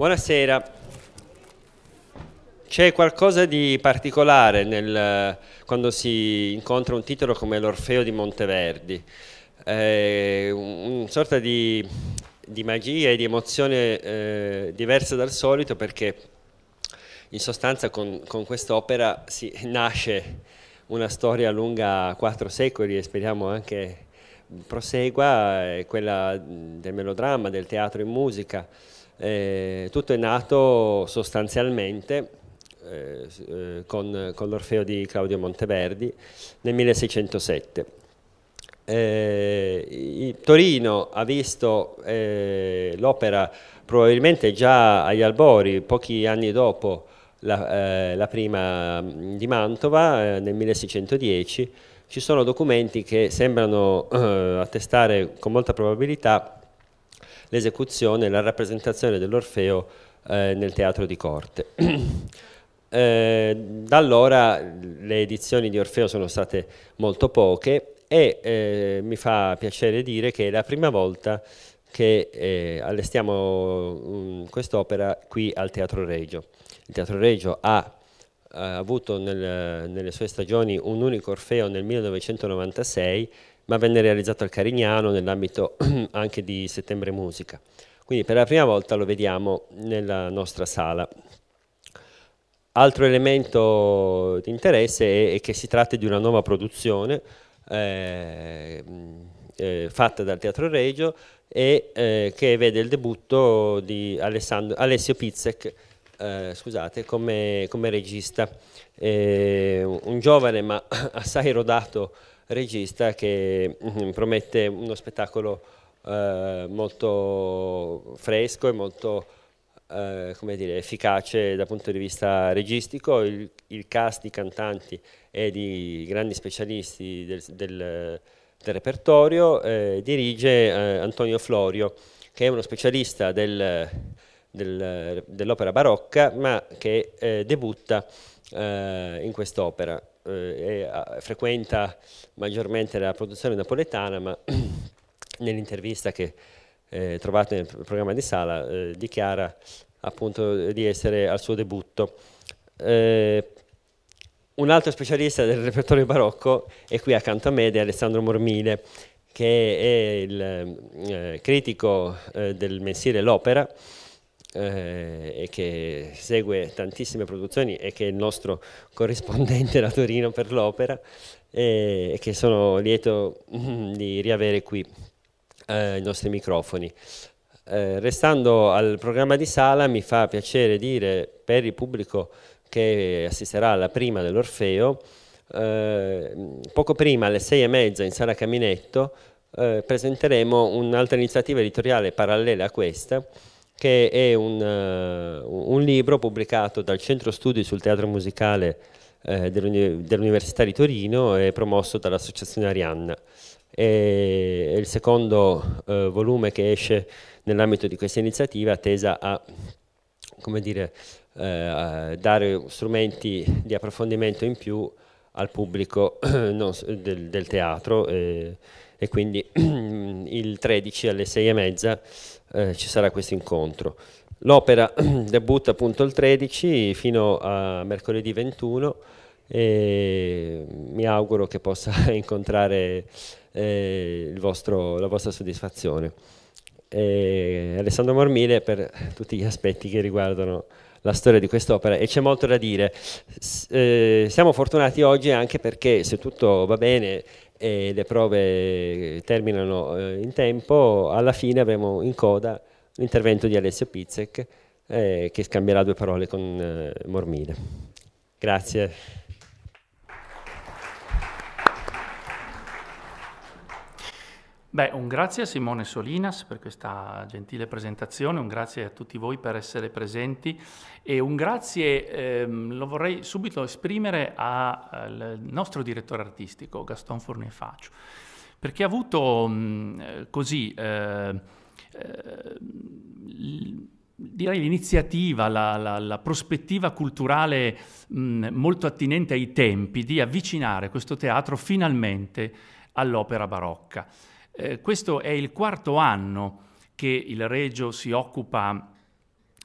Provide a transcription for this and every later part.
Buonasera. C'è qualcosa di particolare nel, quando si incontra un titolo come l'Orfeo di Monteverdi, eh, una sorta di, di, magia e di emozione eh, diversa dal solito perché in sostanza con, con quest'opera si nasce una storia lunga quattro secoli e speriamo anche prosegua, eh, quella del melodramma, del teatro in musica. Eh, tutto è nato sostanzialmente eh, eh, con, con l'Orfeo di Claudio Monteverdi nel 1607. Eh, Torino ha visto eh, l'opera probabilmente già agli albori, pochi anni dopo la, eh, la prima di Mantova, nel 1610, ci sono documenti che sembrano attestare con molta probabilità l'esecuzione e la rappresentazione dell'Orfeo eh, nel teatro di corte. eh, da allora le edizioni di Orfeo sono state molto poche e eh, mi fa piacere dire che è la prima volta che eh, allestiamo mm, quest'opera qui al Teatro Regio. Il Teatro Regio ha ha eh, avuto nel, nelle sue stagioni un unico Orfeo nel 1996 ma venne realizzato al Carignano nell'ambito anche di Settembre Musica. Quindi per la prima volta lo vediamo nella nostra sala. Altro elemento di interesse è, che si tratta di una nuova produzione eh, eh, fatta dal Teatro Regio e eh, che vede il debutto di Alessandro, Alessio Pizzek eh, scusate, come, come regista. Eh, un giovane ma assai rodato regista che mm-hmm, promette uno spettacolo eh, molto fresco e molto eh, dire, efficace dal punto di vista registico. Il, il, cast di cantanti e di grandi specialisti del, del, del repertorio eh, dirige eh, Antonio Florio, che è uno specialista del, dell'opera barocca, ma che eh, debutta eh, in quest'opera eh, è, ah, frequenta maggiormente la produzione napoletana, ma nell'intervista che eh, trovate nel programma di Sala eh, dichiara appunto di essere al suo debutto. Eh, un altro specialista del repertorio barocco è qui accanto a me è Alessandro Mormile, che è il eh, critico eh, del mensile L'Opera, eh, e che segue tantissime produzioni e che è il nostro corrispondente da Torino per l'opera e, e che sono lieto mm, di riavere qui eh, i nostri microfoni. Eh, restando al programma di sala, mi fa piacere dire per il pubblico che assisterà alla prima dell'Orfeo, eh, poco prima alle sei e mezza in sala Caminetto eh, presenteremo un'altra iniziativa editoriale parallela a questa, che è un, uh, un, libro pubblicato dal Centro Studi sul Teatro Musicale eh, dell'Uni- dell'Università di Torino e promosso dall'Associazione Arianna. È il secondo uh, volume che esce nell'ambito di questa iniziativa tesa a, dire, uh, a dare strumenti di approfondimento in più al pubblico no, del, del, teatro eh, e quindi il 13 alle 6 e mezza eh, ci sarà questo incontro. L'opera debutta appunto il 13 fino a mercoledì 21 e mi auguro che possa incontrare eh, vostro, la vostra soddisfazione. E Alessandro Mormile per tutti gli aspetti che riguardano la storia di quest'opera e c'è molto da dire. S eh, siamo fortunati oggi anche perché se tutto va bene e le prove eh, terminano eh, in tempo, alla fine avremo in coda l'intervento di Alessio Pizzek eh, che scambierà due parole con eh, Mormile. Grazie. Beh, un grazie a Simone Solinas per questa gentile presentazione, un grazie a tutti voi per essere presenti e un grazie ehm, lo vorrei subito esprimere al nostro direttore artistico Gaston Fornefacio, perché ha avuto mh, mm, eh, così eh, eh, direi l'iniziativa, la, la, la prospettiva culturale mh, mm, molto attinente ai tempi di avvicinare questo teatro finalmente all'opera barocca. Eh, questo è il quarto anno che il Regio si occupa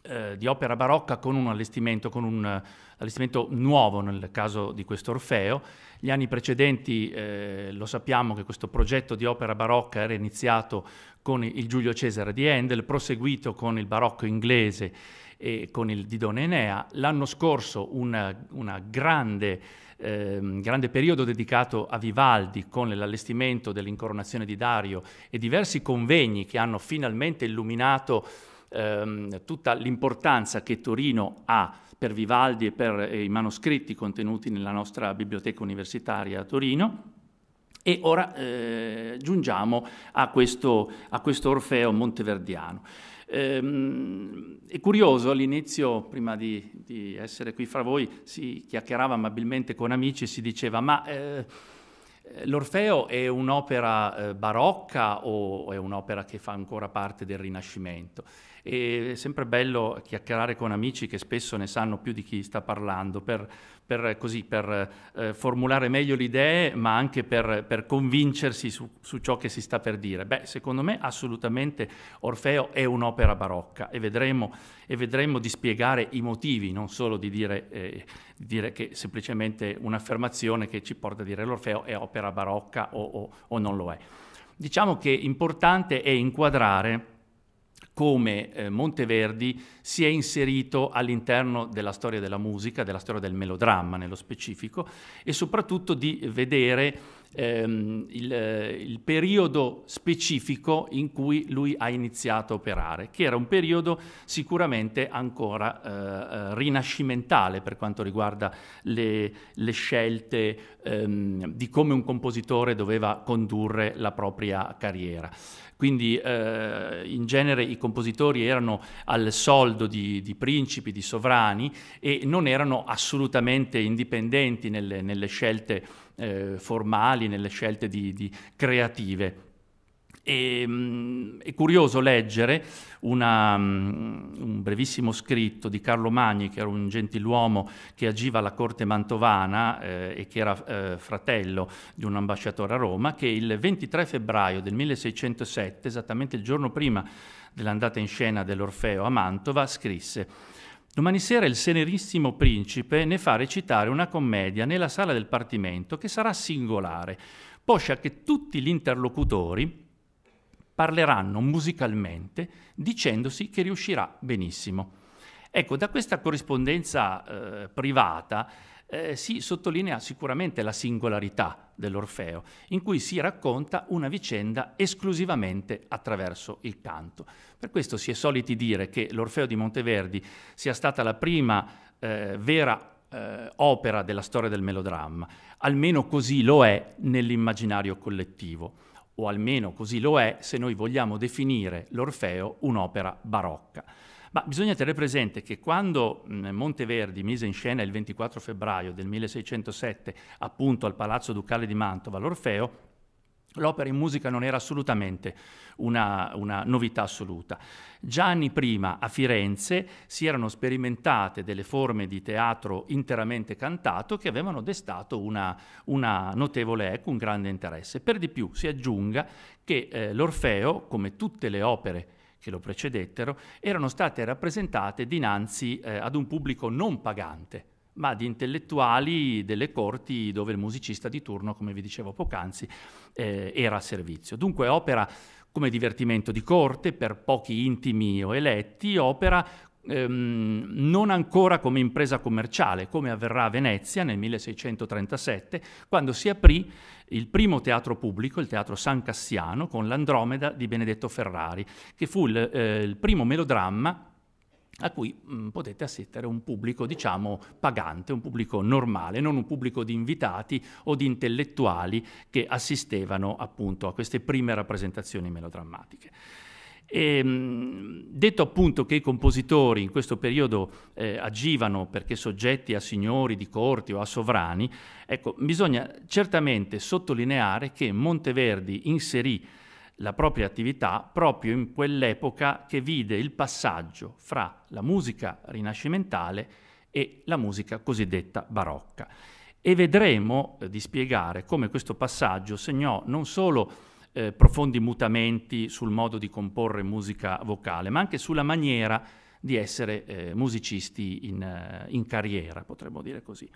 eh, di opera barocca con un allestimento, con un eh, allestimento nuovo nel caso di questo Orfeo. Gli anni precedenti eh, lo sappiamo che questo progetto di opera barocca era iniziato con il Giulio Cesare di Handel, proseguito con il barocco inglese e con il Didone Enea. L'anno scorso una, una grande Ehm, grande periodo dedicato a Vivaldi con l'allestimento dell'incoronazione di Dario e diversi convegni che hanno finalmente illuminato ehm, tutta l'importanza che Torino ha per Vivaldi e per eh, i manoscritti contenuti nella nostra biblioteca universitaria a Torino. E ora eh, giungiamo a questo, a questo Orfeo monteverdiano. Ehm, è curioso, all'inizio, prima di, di, essere qui fra voi, si chiacchierava amabilmente con amici e si diceva, ma... Eh, eh L'Orfeo è un'opera eh, barocca o è un'opera che fa ancora parte del Rinascimento? E è sempre bello chiacchierare con amici che spesso ne sanno più di chi sta parlando per per, così, per eh, formulare meglio le idee, ma anche per, per convincersi su, su, ciò che si sta per dire. Beh, secondo me assolutamente Orfeo è un'opera barocca e vedremo, e vedremo di spiegare i motivi, non solo di dire, eh, di dire che semplicemente un'affermazione che ci porta a dire l'Orfeo è opera barocca o, o, o non lo è. Diciamo che importante è inquadrare come eh, Monteverdi si è inserito all'interno della storia della musica, della storia del melodramma nello specifico, e soprattutto di vedere ehm, il, eh, il periodo specifico in cui lui ha iniziato a operare, che era un periodo sicuramente ancora eh, eh rinascimentale per quanto riguarda le, le scelte ehm, di come un compositore doveva condurre la propria carriera. Quindi eh, in genere i compositori erano al soldo di, di, principi, di sovrani e non erano assolutamente indipendenti nelle, nelle scelte eh, formali, nelle scelte di, di creative. E, mh, mm, è curioso leggere una, mh, mm, un brevissimo scritto di Carlo Magni, che era un gentiluomo che agiva alla corte mantovana eh, e che era eh, fratello di un ambasciatore a Roma, che il 23 febbraio del 1607, esattamente il giorno prima dell'andata in scena dell'Orfeo a Mantova, scrisse Domani sera il senerissimo principe ne fa recitare una commedia nella sala del partimento che sarà singolare, poscia che tutti gli interlocutori, parleranno musicalmente dicendosi che riuscirà benissimo. Ecco, da questa corrispondenza eh, privata eh, si sottolinea sicuramente la singolarità dell'Orfeo, in cui si racconta una vicenda esclusivamente attraverso il canto. Per questo si è soliti dire che l'Orfeo di Monteverdi sia stata la prima eh, vera eh, opera della storia del melodramma, almeno così lo è nell'immaginario collettivo o almeno così lo è se noi vogliamo definire l'Orfeo un'opera barocca. Ma bisogna tenere presente che quando mm, Monteverdi mise in scena il 24 febbraio del 1607, appunto al Palazzo Ducale di Mantova, l'Orfeo, L'opera in musica non era assolutamente una, una, novità assoluta. Già anni prima a Firenze si erano sperimentate delle forme di teatro interamente cantato che avevano destato una, una notevole eco, un grande interesse. Per di più si aggiunga che eh, l'Orfeo, come tutte le opere che lo precedettero, erano state rappresentate dinanzi eh, ad un pubblico non pagante ma di intellettuali delle corti dove il musicista di turno, come vi dicevo poc'anzi, eh, era a servizio. Dunque opera come divertimento di corte per pochi intimi o eletti, opera ehm, non ancora come impresa commerciale, come avverrà a Venezia nel 1637, quando si aprì il primo teatro pubblico, il Teatro San Cassiano, con l'Andromeda di Benedetto Ferrari, che fu il, eh, il primo melodramma a cui mh, mm, potete assistere un pubblico, diciamo, pagante, un pubblico normale, non un pubblico di invitati o di intellettuali che assistevano appunto a queste prime rappresentazioni melodrammatiche. E, ehm, detto appunto che i compositori in questo periodo eh, agivano perché soggetti a signori di corti o a sovrani, ecco, bisogna certamente sottolineare che Monteverdi inserì la propria attività proprio in quell'epoca che vide il passaggio fra la musica rinascimentale e la musica cosiddetta barocca. E vedremo eh, di spiegare come questo passaggio segnò non solo eh, profondi mutamenti sul modo di comporre musica vocale, ma anche sulla maniera di essere eh, musicisti in, eh, in carriera, potremmo dire così.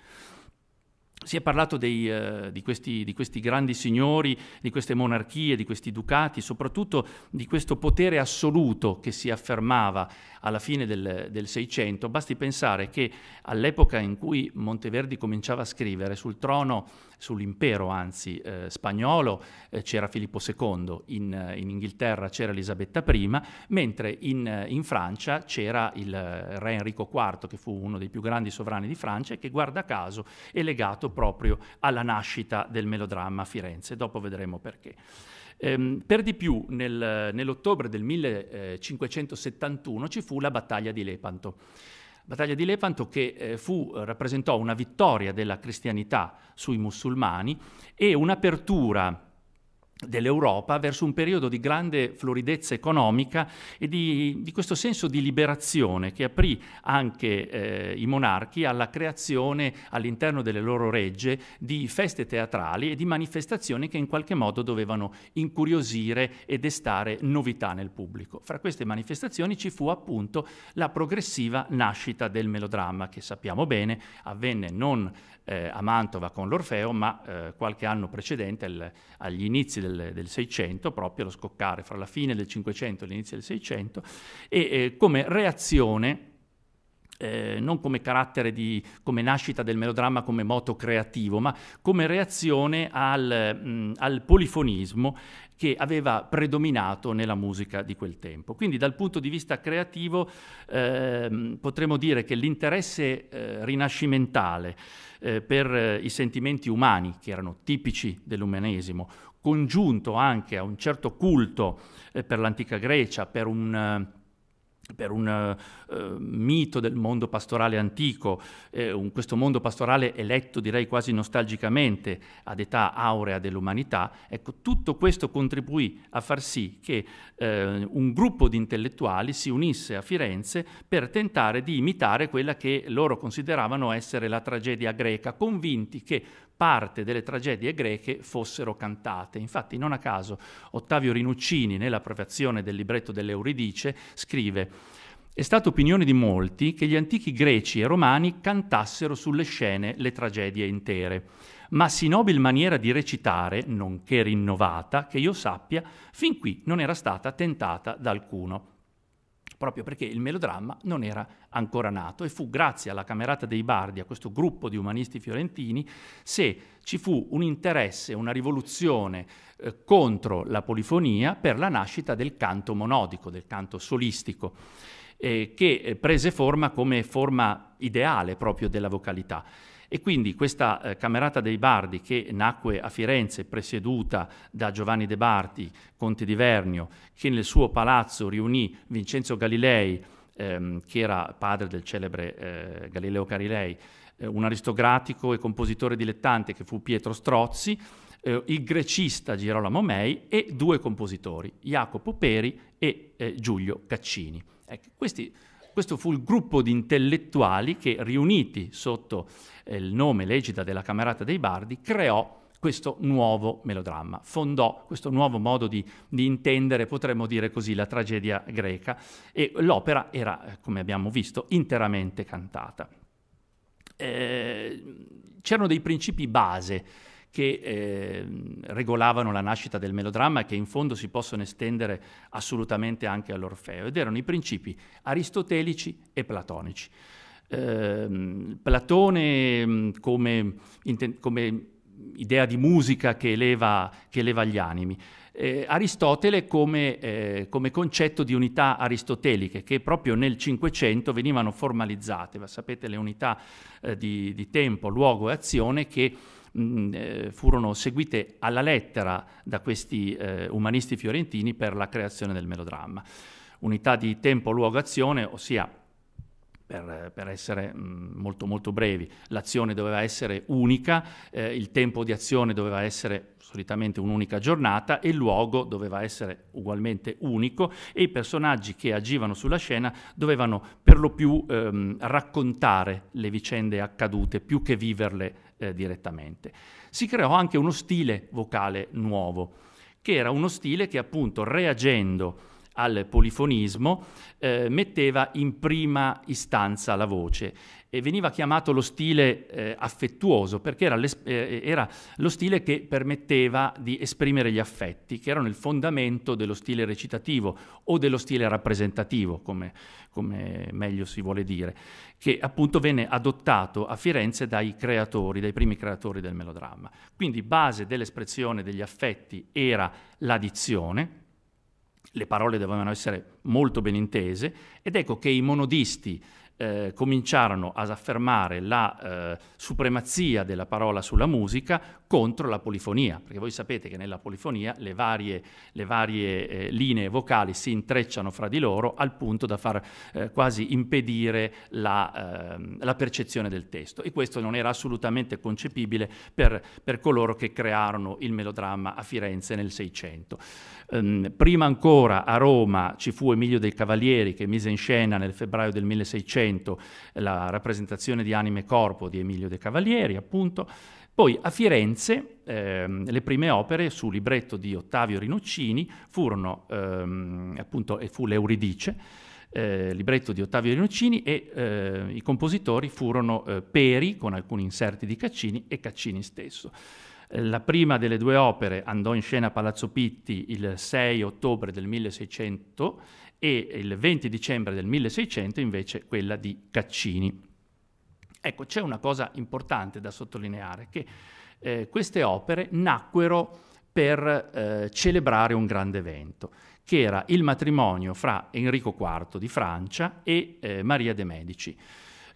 Si è parlato dei, eh, di, questi, di, questi, grandi signori, di queste monarchie, di questi ducati, soprattutto di questo potere assoluto che si affermava alla fine del Seicento. Basti pensare che all'epoca in cui Monteverdi cominciava a scrivere sul trono sull'impero, anzi eh, spagnolo, eh, c'era Filippo II, in, eh, in, Inghilterra c'era Elisabetta I, mentre in, eh, in, Francia c'era il eh, re Enrico IV, che fu uno dei più grandi sovrani di Francia e che guarda caso è legato proprio alla nascita del melodramma a Firenze, dopo vedremo perché. Ehm, per di più, nel, nell'ottobre del 1571 ci fu la battaglia di Lepanto battaglia di Lepanto che eh, fu, eh, rappresentò una vittoria della cristianità sui musulmani e un'apertura dell'Europa verso un periodo di grande floridezza economica e di, di questo senso di liberazione che aprì anche eh, i monarchi alla creazione all'interno delle loro regge di feste teatrali e di manifestazioni che in qualche modo dovevano incuriosire e destare novità nel pubblico. Fra queste manifestazioni ci fu appunto la progressiva nascita del melodramma che sappiamo bene avvenne non eh, a Mantova con l'Orfeo, ma eh, qualche anno precedente, al, agli inizi del, Seicento, proprio allo scoccare fra la fine del Cinquecento e l'inizio del Seicento, e eh, come reazione eh, non come carattere di come nascita del melodramma come moto creativo, ma come reazione al, mh, mm, al, polifonismo che aveva predominato nella musica di quel tempo. Quindi dal punto di vista creativo eh, potremmo dire che l'interesse eh, rinascimentale eh, per eh, i sentimenti umani, che erano tipici dell'umanesimo, congiunto anche a un certo culto eh, per l'antica Grecia, per un per un uh, mito del mondo pastorale antico, eh, un, questo mondo pastorale eletto direi quasi nostalgicamente ad età aurea dell'umanità, ecco, tutto questo contribuì a far sì che eh, un gruppo di intellettuali si unisse a Firenze per tentare di imitare quella che loro consideravano essere la tragedia greca, convinti che parte delle tragedie greche fossero cantate. Infatti, non a caso, Ottavio Rinuccini, nella prefazione del libretto dell'Euridice, scrive è stata opinione di molti che gli antichi greci e romani cantassero sulle scene le tragedie intere, ma sì nobil maniera di recitare, nonché rinnovata, che io sappia, fin qui non era stata tentata da alcuno proprio perché il melodramma non era ancora nato e fu grazie alla Camerata dei Bardi, a questo gruppo di umanisti fiorentini, se ci fu un interesse, una rivoluzione eh, contro la polifonia per la nascita del canto monodico, del canto solistico, eh, che eh, prese forma come forma ideale proprio della vocalità. E quindi questa eh, Camerata dei Bardi, che nacque a Firenze, presieduta da Giovanni De Barti, conte di Vernio, che nel suo palazzo riunì Vincenzo Galilei, ehm, che era padre del celebre eh, Galileo Carilei, eh, un aristocratico e compositore dilettante che fu Pietro Strozzi, eh, il grecista Girolamo Mei e due compositori, Jacopo Peri e eh, Giulio Caccini. Ecco, questi questo fu il gruppo di intellettuali che, riuniti sotto eh, il nome legida della Camerata dei Bardi, creò questo nuovo melodramma, fondò questo nuovo modo di, di, intendere, potremmo dire così, la tragedia greca e l'opera era, eh, come abbiamo visto, interamente cantata. Eh, c'erano dei principi base che eh, regolavano la nascita del melodramma e che in fondo si possono estendere assolutamente anche all'Orfeo, ed erano i principi aristotelici e platonici. Eh, Platone mm, come, come, idea di musica che eleva, che eleva gli animi, eh, Aristotele come, eh, come, concetto di unità aristoteliche che proprio nel Cinquecento venivano formalizzate, ma sapete le unità eh, di, di, tempo, luogo e azione che mh, eh, furono seguite alla lettera da questi eh, umanisti fiorentini per la creazione del melodramma. Unità di tempo, luogo, azione, ossia per, per, essere molto molto brevi, l'azione doveva essere unica, eh, il tempo di azione doveva essere solitamente un'unica giornata e il luogo doveva essere ugualmente unico e i personaggi che agivano sulla scena dovevano per lo più ehm, raccontare le vicende accadute più che viverle eh, direttamente. Si creò anche uno stile vocale nuovo, che era uno stile che appunto reagendo al polifonismo eh, metteva in prima istanza la voce e veniva chiamato lo stile eh, affettuoso perché era, eh, eh, era, lo stile che permetteva di esprimere gli affetti, che erano il fondamento dello stile recitativo o dello stile rappresentativo, come, come meglio si vuole dire, che appunto venne adottato a Firenze dai creatori, dai primi creatori del melodramma. Quindi base dell'espressione degli affetti era l'addizione. le parole dovevano essere molto ben intese ed ecco che i monodisti eh, cominciarono ad affermare la eh, supremazia della parola sulla musica contro la polifonia, perché voi sapete che nella polifonia le varie, le varie eh, linee vocali si intrecciano fra di loro al punto da far eh, quasi impedire la, eh, la, percezione del testo e questo non era assolutamente concepibile per, per coloro che crearono il melodramma a Firenze nel 600. Um, ehm, prima ancora a Roma ci fu Emilio dei Cavalieri che mise in scena nel febbraio del 1600 la rappresentazione di Anime Corpo di Emilio dei Cavalieri, appunto, poi a Firenze ehm, le prime opere su libretto di Ottavio Rinuccini furono ehm, appunto e fu l'Euridice, eh, libretto di Ottavio Rinuccini e eh, i compositori furono eh, Peri con alcuni inserti di Caccini e Caccini stesso. Eh, la prima delle due opere andò in scena a Palazzo Pitti il 6 ottobre del 1600 e il 20 dicembre del 1600 invece quella di Caccini. Ecco, c'è una cosa importante da sottolineare, che eh, queste opere nacquero per eh, celebrare un grande evento, che era il matrimonio fra Enrico IV di Francia e eh, Maria de' Medici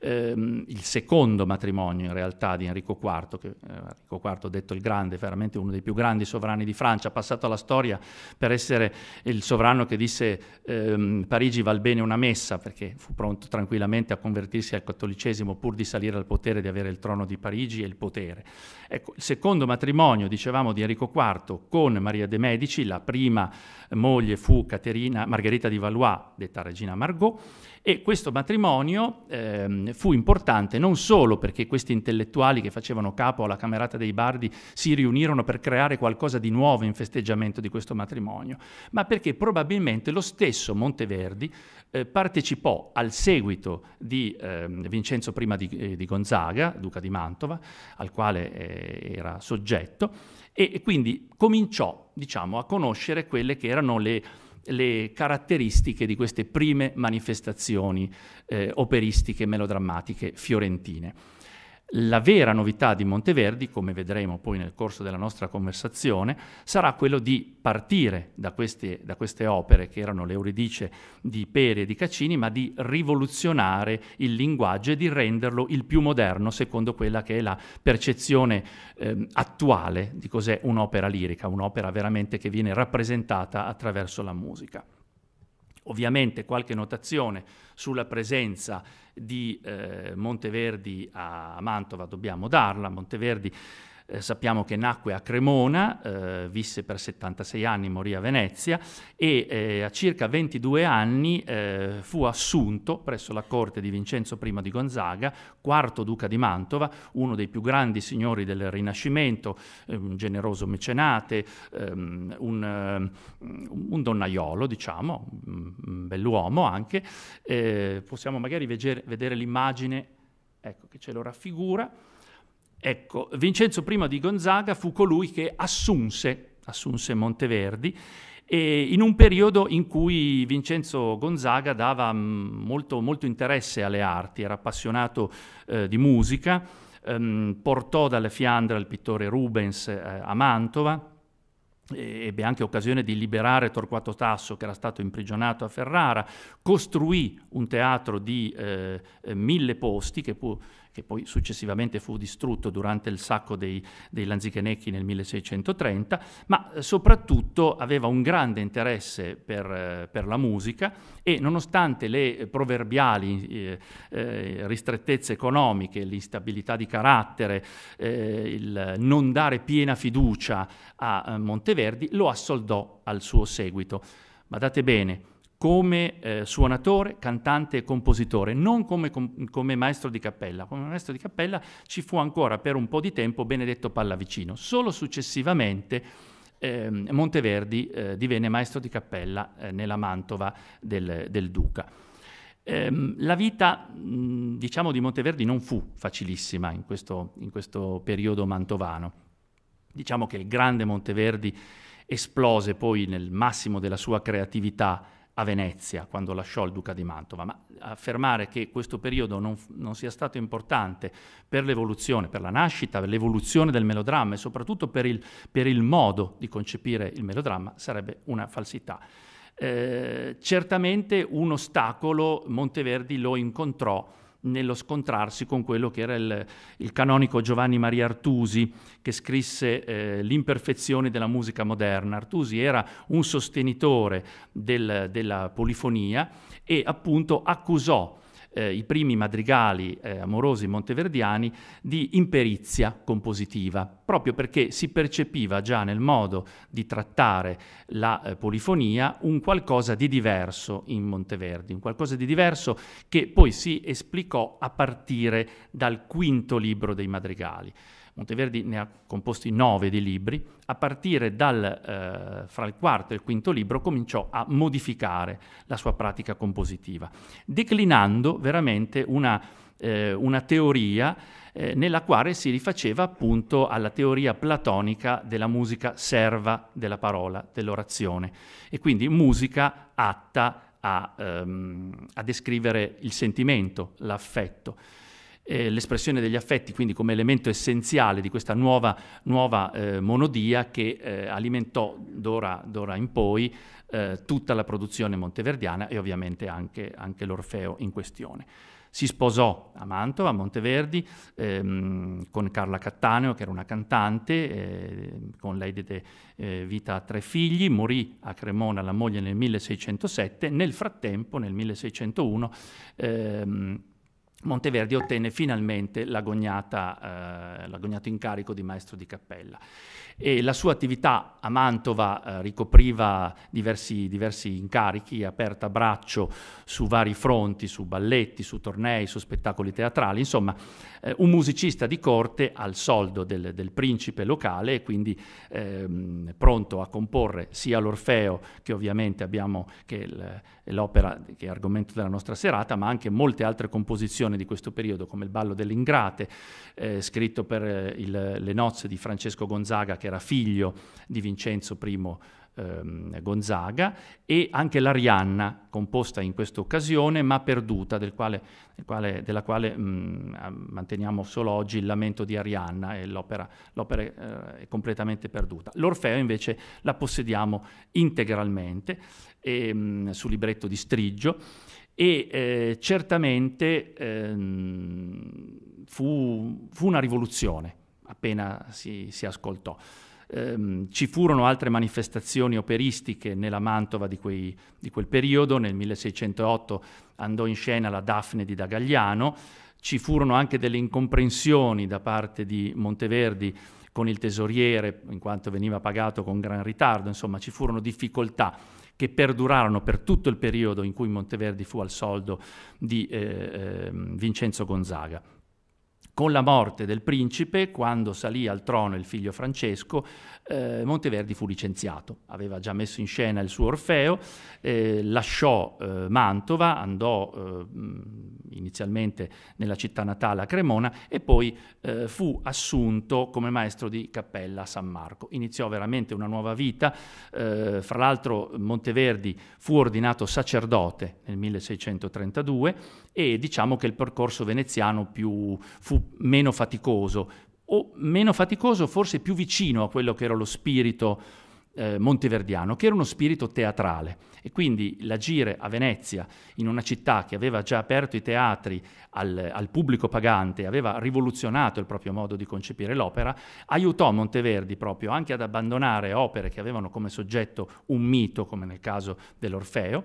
ehm, il secondo matrimonio in realtà di Enrico IV, che eh, Enrico IV detto il grande, veramente uno dei più grandi sovrani di Francia, passato alla storia per essere il sovrano che disse ehm, Parigi val bene una messa, perché fu pronto tranquillamente a convertirsi al cattolicesimo pur di salire al potere, di avere il trono di Parigi e il potere. Ecco, il secondo matrimonio, dicevamo, di Enrico IV con Maria de' Medici, la prima moglie fu Caterina, Margherita di Valois, detta regina Margot, e questo matrimonio ehm, fu importante non solo perché questi intellettuali che facevano capo alla Camerata dei Bardi si riunirono per creare qualcosa di nuovo in festeggiamento di questo matrimonio, ma perché probabilmente lo stesso Monteverdi eh, partecipò al seguito di eh, Vincenzo I di, eh, di, Gonzaga, duca di Mantova, al quale eh, era soggetto, e quindi cominciò diciamo, a conoscere quelle che erano le le caratteristiche di queste prime manifestazioni eh, operistiche melodrammatiche fiorentine. La vera novità di Monteverdi, come vedremo poi nel corso della nostra conversazione, sarà quello di partire da queste, da queste opere che erano l'euridice di Peri e di Caccini, ma di rivoluzionare il linguaggio e di renderlo il più moderno secondo quella che è la percezione eh, attuale di cos'è un'opera lirica, un'opera veramente che viene rappresentata attraverso la musica. Ovviamente qualche notazione sulla presenza di eh, Monteverdi a Mantova dobbiamo darla. Monteverdi eh, sappiamo che nacque a Cremona, eh, visse per 76 anni, morì a Venezia e eh, a circa 22 anni eh, fu assunto presso la corte di Vincenzo I di Gonzaga, quarto duca di Mantova, uno dei più grandi signori del Rinascimento, eh, un generoso mecenate, um, un, um, un, donnaiolo, diciamo, un bell'uomo anche. Eh, possiamo magari veger- vedere l'immagine ecco, che ce lo raffigura. Ecco, Vincenzo I di Gonzaga fu colui che assunse, assunse Monteverdi in un periodo in cui Vincenzo Gonzaga dava mm, molto, molto interesse alle arti, era appassionato eh, di musica, ehm, portò dalle Fiandre il pittore Rubens eh, a Mantova, ebbe anche occasione di liberare Torquato Tasso che era stato imprigionato a Ferrara, costruì un teatro di eh, eh mille posti che pu- che poi successivamente fu distrutto durante il sacco dei, dei Lanzichenecchi nel 1630, ma eh, soprattutto aveva un grande interesse per, eh, per la musica e nonostante le proverbiali eh, eh, ristrettezze economiche, l'instabilità di carattere, eh, il non dare piena fiducia a eh, Monteverdi, lo assoldò al suo seguito. Ma date bene, come eh, suonatore, cantante e compositore, non come, com, come, maestro di cappella. Come maestro di cappella ci fu ancora per un po' di tempo Benedetto Pallavicino. Solo successivamente eh, Monteverdi eh, divenne maestro di cappella eh, nella Mantova del, del Duca. Ehm, la vita, diciamo, di Monteverdi non fu facilissima in questo, in questo periodo mantovano. Diciamo che il grande Monteverdi esplose poi nel massimo della sua creatività a Venezia quando lasciò il duca di Mantova, ma affermare che questo periodo non, non sia stato importante per l'evoluzione, per la nascita, per l'evoluzione del melodramma e soprattutto per il, per il modo di concepire il melodramma sarebbe una falsità. Eh, certamente un ostacolo Monteverdi lo incontrò nello scontrarsi con quello che era il, il canonico Giovanni Maria Artusi che scrisse eh, L'imperfezione della musica moderna. Artusi era un sostenitore del, della polifonia e appunto accusò eh, i primi madrigali eh, amorosi monteverdiani di imperizia compositiva, proprio perché si percepiva già nel modo di trattare la eh, polifonia un qualcosa di diverso in Monteverdi, un qualcosa di diverso che poi si esplicò a partire dal quinto libro dei madrigali. Monteverdi ne ha composti nove di libri, a partire dal, eh, fra il quarto e il quinto libro cominciò a modificare la sua pratica compositiva, declinando veramente una, eh, una teoria eh, nella quale si rifaceva appunto alla teoria platonica della musica serva della parola, dell'orazione, e quindi musica atta a, ehm, a descrivere il sentimento, l'affetto eh, l'espressione degli affetti quindi come elemento essenziale di questa nuova, nuova eh, monodia che eh, alimentò d'ora, d'ora, in poi eh, tutta la produzione monteverdiana e ovviamente anche, anche l'Orfeo in questione si sposò a Mantova, a Monteverdi, ehm, con Carla Cattaneo, che era una cantante, eh, con lei diede eh, vita a tre figli, morì a Cremona la moglie nel 1607, nel frattempo, nel 1601, ehm, Monteverdi ottenne finalmente l'agognato eh, incarico di maestro di cappella e la sua attività a Mantova eh, ricopriva diversi, diversi, incarichi, aperta braccio su vari fronti, su balletti, su tornei, su spettacoli teatrali, insomma eh, un musicista di corte al soldo del, del principe locale e quindi ehm, pronto a comporre sia l'Orfeo che ovviamente abbiamo che eh, l'opera che è argomento della nostra serata, ma anche molte altre composizioni di questo periodo come il ballo dell'Ingrate, eh, scritto per eh, il, le nozze di Francesco Gonzaga che era figlio di Vincenzo I ehm, Gonzaga, e anche l'Arianna, composta in questa occasione ma perduta, del quale, del quale, della quale mh, manteniamo solo oggi il lamento di Arianna e l'opera, l'opera eh, è completamente perduta. L'Orfeo invece la possediamo integralmente e, mh, su libretto di Striggio. e eh, certamente ehm, fu, fu, una rivoluzione appena si, si ascoltò. Ehm, ci furono altre manifestazioni operistiche nella Mantova di, quei, di quel periodo, nel 1608 andò in scena la Daphne di Dagagliano, ci furono anche delle incomprensioni da parte di Monteverdi con il tesoriere, in quanto veniva pagato con gran ritardo, insomma ci furono difficoltà che perdurarono per tutto il periodo in cui Monteverdi fu al soldo di eh, eh, Vincenzo Gonzaga. Con la morte del principe, quando salì al trono il figlio Francesco, eh, Monteverdi fu licenziato, aveva già messo in scena il suo Orfeo, eh, lasciò eh, Mantova, andò eh, inizialmente nella città natale a Cremona e poi eh, fu assunto come maestro di cappella a San Marco. Iniziò veramente una nuova vita, eh, fra l'altro Monteverdi fu ordinato sacerdote nel 1632 e diciamo che il percorso veneziano più, fu meno faticoso, o meno faticoso, forse più vicino a quello che era lo spirito eh, monteverdiano, che era uno spirito teatrale. E quindi l'agire a Venezia, in una città che aveva già aperto i teatri al, al pubblico pagante, aveva rivoluzionato il proprio modo di concepire l'opera, aiutò Monteverdi proprio anche ad abbandonare opere che avevano come soggetto un mito, come nel caso dell'Orfeo,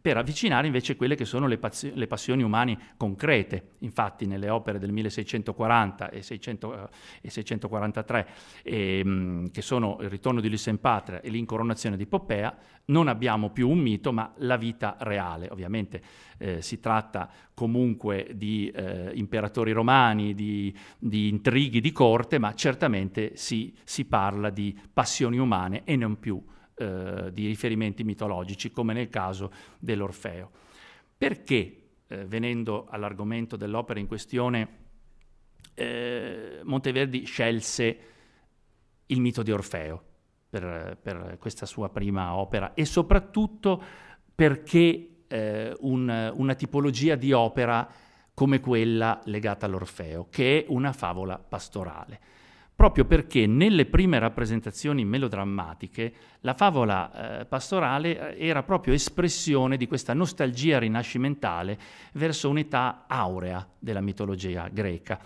per avvicinare invece quelle che sono le, pazio- le, passioni umane concrete. Infatti nelle opere del 1640 e, 600, eh, 643, eh, che sono Il ritorno di Ulisse in patria e l'Incoronazione di Poppea, non abbiamo più un un mito, ma la vita reale. Ovviamente eh, si tratta comunque di eh, imperatori romani, di, di, intrighi di corte, ma certamente si, si parla di passioni umane e non più eh, di riferimenti mitologici, come nel caso dell'Orfeo. Perché, eh, venendo all'argomento dell'opera in questione, eh, Monteverdi scelse il mito di Orfeo? per, per questa sua prima opera e soprattutto perché eh, un, una tipologia di opera come quella legata all'Orfeo, che è una favola pastorale proprio perché nelle prime rappresentazioni melodrammatiche la favola eh, pastorale eh, era proprio espressione di questa nostalgia rinascimentale verso un'età aurea della mitologia greca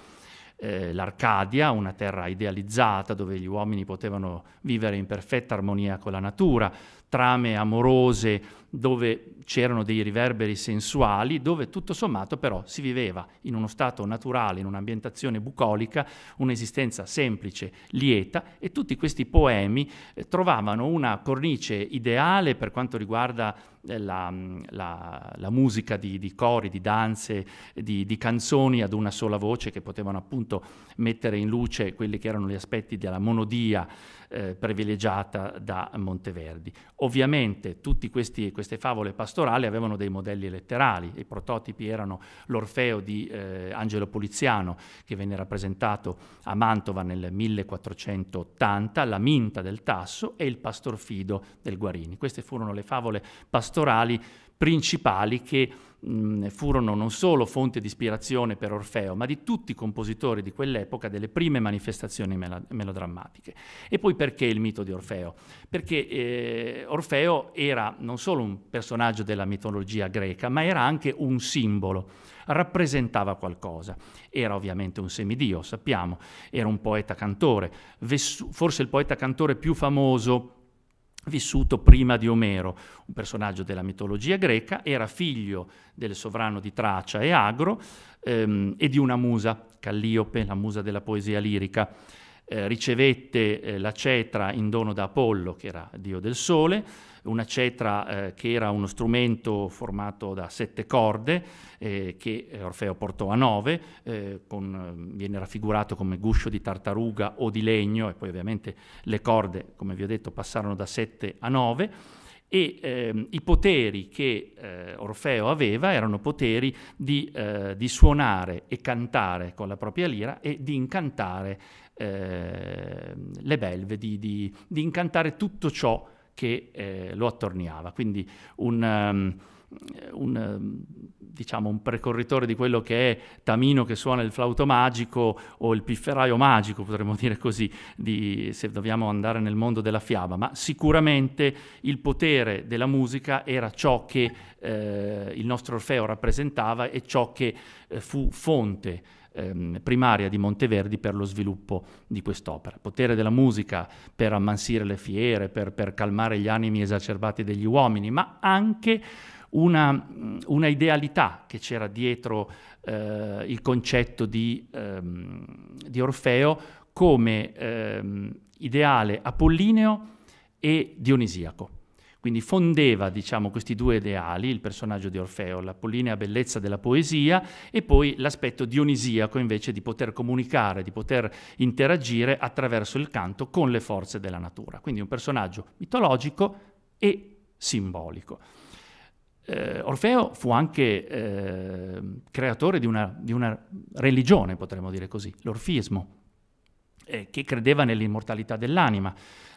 eh, l'Arcadia, una terra idealizzata dove gli uomini potevano vivere in perfetta armonia con la natura, trame amorose dove c'erano dei riverberi sensuali, dove tutto sommato però si viveva in uno stato naturale, in un'ambientazione bucolica, un'esistenza semplice, lieta e tutti questi poemi eh, trovavano una cornice ideale per quanto riguarda eh, la, mm, la, la, musica di, di, cori, di danze, di, di, canzoni ad una sola voce che potevano appunto mettere in luce quelli che erano gli aspetti della monodia eh, privilegiata da Monteverdi. Ovviamente tutte queste favole pastorali avevano dei modelli letterali, i prototipi erano l'Orfeo di eh, Angelo Poliziano che venne rappresentato a Mantova nel 1480, la Minta del Tasso e il Pastor Fido del Guarini. Queste furono le favole pastorali principali che mh, furono non solo fonte di ispirazione per Orfeo, ma di tutti i compositori di quell'epoca delle prime manifestazioni mel- melodrammatiche. E poi perché il mito di Orfeo? Perché eh, Orfeo era non solo un personaggio della mitologia greca, ma era anche un simbolo rappresentava qualcosa. Era ovviamente un semidio, sappiamo, era un poeta cantore, forse il poeta cantore più famoso vissuto prima di Omero, un personaggio della mitologia greca, era figlio del sovrano di Tracia e Agro ehm, e di una musa, Calliope, la musa della poesia lirica. Eh, ricevette eh, la cetra in dono da Apollo, che era dio del sole, una cetra eh, che era uno strumento formato da sette corde eh, che Orfeo portò a nove, eh, con, eh, viene raffigurato come guscio di tartaruga o di legno e poi ovviamente le corde, come vi ho detto, passarono da sette a nove e ehm, i poteri che eh, Orfeo aveva erano poteri di, eh, di, suonare e cantare con la propria lira e di incantare eh, le belve, di, di, di incantare tutto ciò che eh, lo attorniava. Quindi un, um, un, ehm, diciamo un, precorritore di quello che è Tamino che suona il flauto magico o il pifferaio magico, potremmo dire così, di, se dobbiamo andare nel mondo della fiaba, ma sicuramente il potere della musica era ciò che eh, il nostro Orfeo rappresentava e ciò che eh, fu fonte ehm, primaria di Monteverdi per lo sviluppo di quest'opera. Potere della musica per ammansire le fiere, per, per calmare gli animi esacerbati degli uomini, ma anche una, mm, una, idealità che c'era dietro eh, il concetto di, ehm, di Orfeo come ehm, ideale apollineo e dionisiaco. Quindi fondeva diciamo, questi due ideali, il personaggio di Orfeo, la pollinea bellezza della poesia e poi l'aspetto dionisiaco invece di poter comunicare, di poter interagire attraverso il canto con le forze della natura. Quindi un personaggio mitologico e simbolico. Eh, Orfeo fu anche eh, creatore di una, di una, religione, potremmo dire così, l'orfismo, eh, che credeva nell'immortalità dell'anima.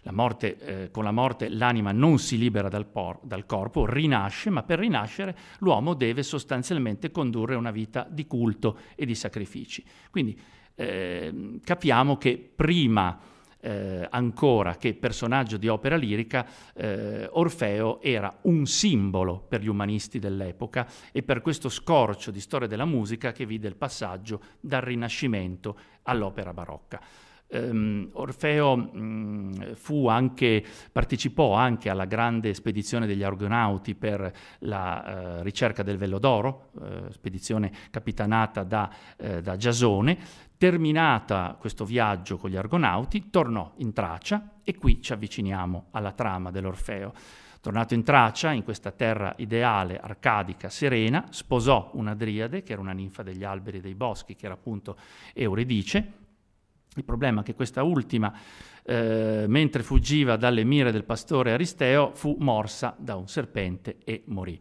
La morte, eh, con la morte l'anima non si libera dal, por- dal corpo, rinasce, ma per rinascere l'uomo deve sostanzialmente condurre una vita di culto e di sacrifici. Quindi eh, capiamo che prima eh, ancora che personaggio di opera lirica, eh, Orfeo era un simbolo per gli umanisti dell'epoca e per questo scorcio di storia della musica che vide il passaggio dal Rinascimento all'opera barocca. Um, Orfeo um, anche, partecipò anche alla grande spedizione degli argonauti per la uh, ricerca del Vello d'Oro, uh, spedizione capitanata da, uh, da Giasone. Terminata questo viaggio con gli argonauti, tornò in Tracia e qui ci avviciniamo alla trama dell'Orfeo. Tornato in Tracia, in questa terra ideale, arcadica, serena, sposò una Driade, che era una ninfa degli alberi e dei boschi, che era appunto Euridice, il problema è che questa ultima, eh, mentre fuggiva dalle mire del pastore Aristeo, fu morsa da un serpente e morì.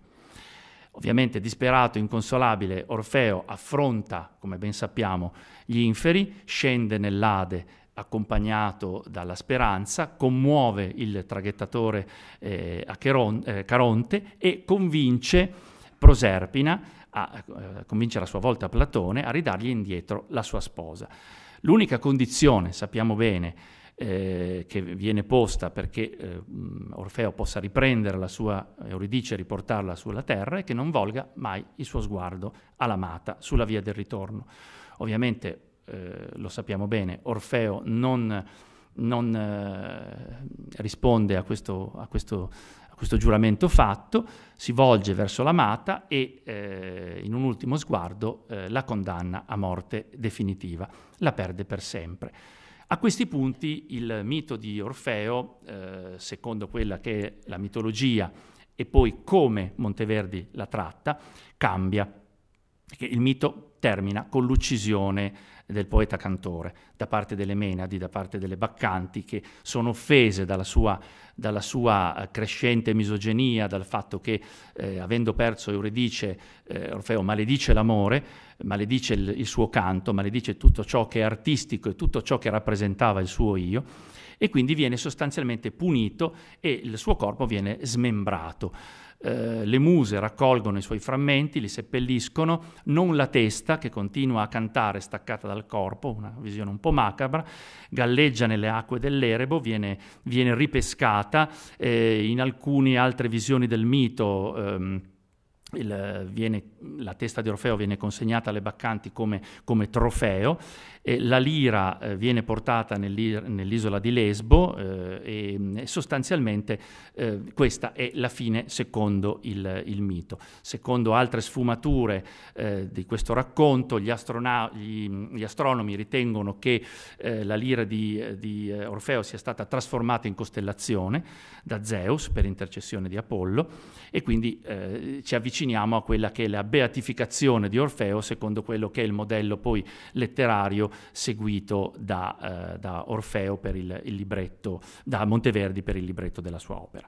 Ovviamente disperato, e inconsolabile, Orfeo affronta, come ben sappiamo, gli inferi, scende nell'Ade accompagnato dalla speranza, commuove il traghettatore eh, Acheron, eh, Caronte e convince Proserpina, a, eh, convince a sua volta Platone, a ridargli indietro la sua sposa. L'unica condizione, sappiamo bene, eh, che viene posta perché eh, Orfeo possa riprendere la sua eh, Euridice e riportarla sulla terra è che non volga mai il suo sguardo all'amata sulla via del ritorno. Ovviamente, eh, lo sappiamo bene, Orfeo non non eh, risponde a questo, a questo questo giuramento fatto, si volge verso l'amata e eh, in un ultimo sguardo eh, la condanna a morte definitiva, la perde per sempre. A questi punti il mito di Orfeo, eh, secondo quella che è la mitologia e poi come Monteverdi la tratta, cambia. il mito termina con l'uccisione del poeta cantore, da parte delle Menadi, da parte delle Baccanti, che sono offese dalla sua, dalla sua eh, crescente misoginia, dal fatto che, eh, avendo perso Euridice, eh, Orfeo maledice l'amore, maledice il, il suo canto, maledice tutto ciò che è artistico e tutto ciò che rappresentava il suo io, e quindi viene sostanzialmente punito e il suo corpo viene smembrato. Eh, le muse raccolgono i suoi frammenti, li seppelliscono, non la testa che continua a cantare staccata dal corpo, una visione un po' macabra, galleggia nelle acque dell'Erebo, viene, viene ripescata, eh, in alcune altre visioni del mito... Ehm, il, viene, la testa di Orfeo viene consegnata alle baccanti come, come trofeo eh, la lira eh, viene portata nell'isola di Lesbo eh, e, mm, e, sostanzialmente eh, questa è la fine secondo il, il mito. Secondo altre sfumature eh, di questo racconto, gli, astrona- gli, mm, gli astronomi ritengono che la lira di, di Orfeo sia stata trasformata in costellazione da Zeus per intercessione di Apollo e quindi eh, ci avviciniamo a quella che è la beatificazione di Orfeo secondo quello che è il modello poi letterario seguito da, eh, da Orfeo per il, il libretto, da Monteverdi per il libretto della sua opera.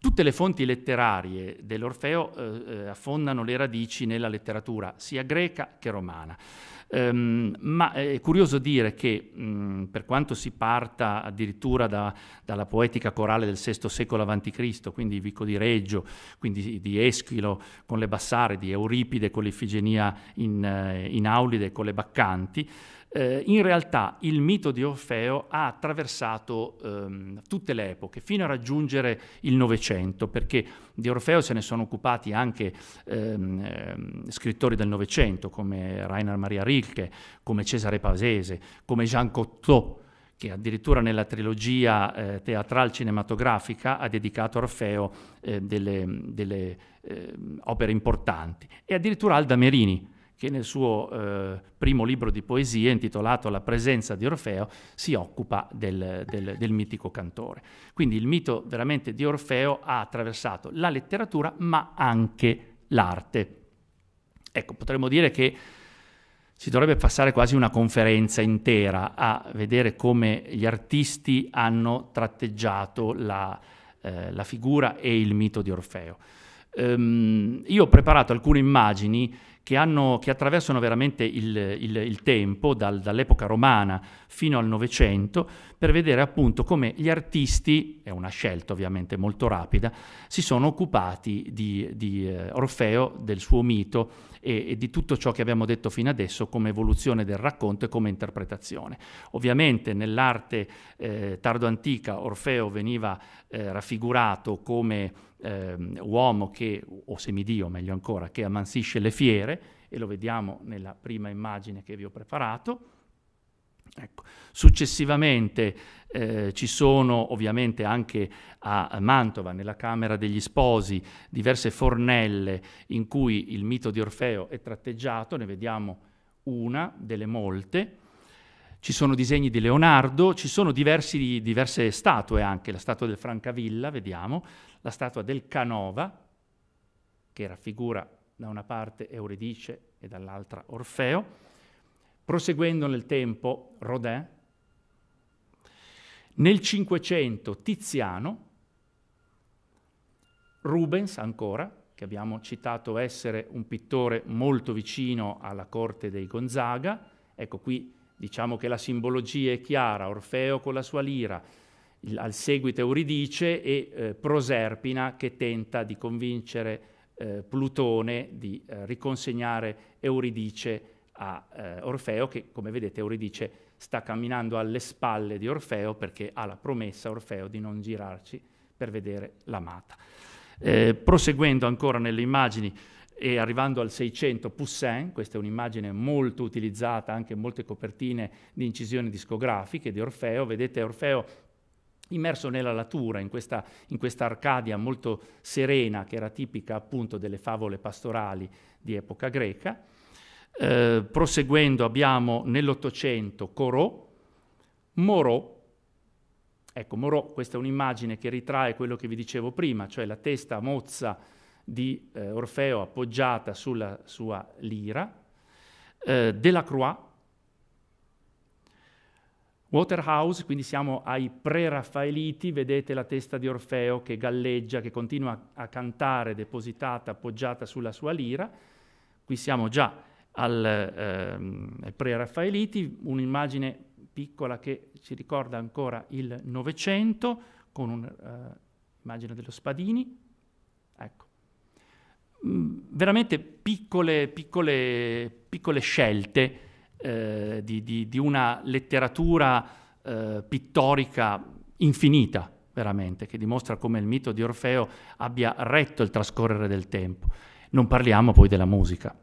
Tutte le fonti letterarie dell'Orfeo eh, eh affondano le radici nella letteratura sia greca che romana. Um, ma è curioso dire che um, per quanto si parta addirittura da, dalla poetica corale del VI secolo a.C., quindi Vico di Reggio, quindi di Eschilo con le Bassare, di Euripide con l'Ifigenia in, eh, in Aulide con le Baccanti, eh, in realtà il mito di Orfeo ha attraversato ehm, tutte le epoche, fino a raggiungere il Novecento, perché di Orfeo se ne sono occupati anche ehm, ehm, scrittori del Novecento, come Rainer Maria Rilke, come Cesare Pavese, come Jean Cocteau, che addirittura nella trilogia eh, teatral cinematografica ha dedicato a Orfeo eh, delle, delle ehm, opere importanti, e addirittura Alda Merini che nel suo eh, primo libro di poesie, intitolato La presenza di Orfeo, si occupa del, del, del mitico cantore. Quindi il mito veramente di Orfeo ha attraversato la letteratura, ma anche l'arte. Ecco, potremmo dire che si dovrebbe passare quasi una conferenza intera a vedere come gli artisti hanno tratteggiato la, eh, la figura e il mito di Orfeo. Um, io ho preparato alcune immagini che, hanno, che attraversano veramente il, il, il tempo, dal, dall'epoca romana fino al Novecento, per vedere appunto come gli artisti, è una scelta ovviamente molto rapida, si sono occupati di, di eh, Orfeo, del suo mito e, e, di tutto ciò che abbiamo detto fino adesso come evoluzione del racconto e come interpretazione. Ovviamente nell'arte eh, tardo-antica Orfeo veniva eh, raffigurato come ehm, uomo che, o semidio meglio ancora, che ammansisce le fiere, e lo vediamo nella prima immagine che vi ho preparato. Ecco. Successivamente eh, ci sono ovviamente anche a Mantova, nella Camera degli Sposi, diverse fornelle in cui il mito di Orfeo è tratteggiato, ne vediamo una delle molte. Ci sono disegni di Leonardo, ci sono diversi, diverse statue anche, la statua del Francavilla, vediamo, la statua del Canova, che raffigura da una parte Euridice e dall'altra Orfeo, proseguendo nel tempo Rodin, nel 500 Tiziano, Rubens ancora, che abbiamo citato essere un pittore molto vicino alla corte dei Gonzaga, ecco qui diciamo che la simbologia è chiara, Orfeo con la sua lira, il, al seguito Euridice e eh, Proserpina che tenta di convincere eh, Plutone di eh, riconsegnare Euridice a eh, Orfeo che come vedete Euridice sta camminando alle spalle di Orfeo perché ha la promessa a Orfeo di non girarci per vedere l'amata. Eh, proseguendo ancora nelle immagini e arrivando al 600 Poussin, questa è un'immagine molto utilizzata anche in molte copertine di incisioni discografiche di Orfeo, vedete Orfeo immerso nella natura, in questa, in questa, Arcadia molto serena che era tipica appunto delle favole pastorali di epoca greca. Eh, proseguendo abbiamo nell'Ottocento Corot, Morò, ecco Morò questa è un'immagine che ritrae quello che vi dicevo prima, cioè la testa mozza di eh, Orfeo appoggiata sulla sua lira, eh, Delacroix, Waterhouse, quindi siamo ai pre-Raffaeliti, vedete la testa di Orfeo che galleggia, che continua a cantare, depositata, appoggiata sulla sua lira. Qui siamo già al eh, pre-Raffaeliti, un'immagine piccola che ci ricorda ancora il Novecento, con un'immagine eh, dello Spadini. Ecco. Mm, veramente piccole, piccole, piccole scelte eh, di, di, di, una letteratura eh, pittorica infinita, veramente, che dimostra come il mito di Orfeo abbia retto il trascorrere del tempo. Non parliamo poi della musica,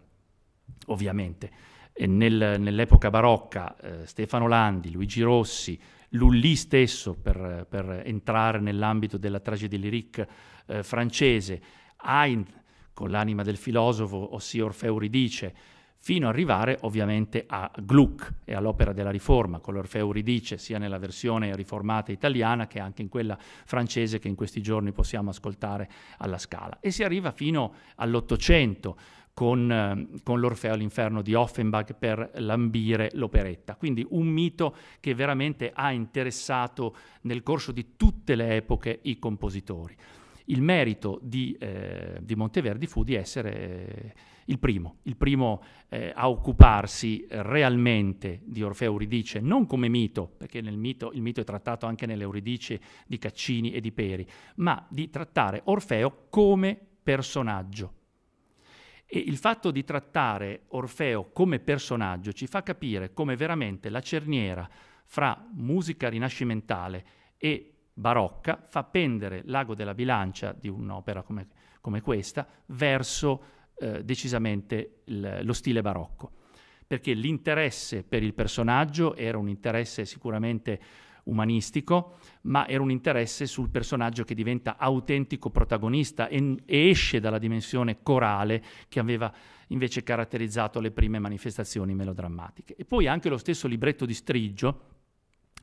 ovviamente. Nel, nell'epoca barocca eh, Stefano Landi, Luigi Rossi, Lully stesso, per, per entrare nell'ambito della tragedia lyrique eh, francese, Haydn, con l'anima del filosofo, ossia Orfeo Ridice, fino ad arrivare ovviamente a Gluck e all'opera della Riforma, con l'Orfeo Euridice, sia nella versione riformata italiana che anche in quella francese che in questi giorni possiamo ascoltare alla Scala. E si arriva fino all'Ottocento, con, eh, con, l'Orfeo all'inferno di Offenbach per lambire l'operetta. Quindi un mito che veramente ha interessato nel corso di tutte le epoche i compositori. Il merito di, eh, di Monteverdi fu di essere... Eh, il primo, il primo eh, a occuparsi realmente di Orfeo Euridice, non come mito, perché mito, il mito è trattato anche nelle Euridice di Caccini e di Peri, ma di trattare Orfeo come personaggio. E il fatto di trattare Orfeo come personaggio ci fa capire come veramente la cerniera fra musica rinascimentale e barocca fa pendere l'ago della bilancia di un'opera come, come questa verso eh, decisamente il, lo stile barocco, perché l'interesse per il personaggio era un interesse sicuramente umanistico, ma era un interesse sul personaggio che diventa autentico protagonista e, e, esce dalla dimensione corale che aveva invece caratterizzato le prime manifestazioni melodrammatiche. E poi anche lo stesso libretto di Striggio,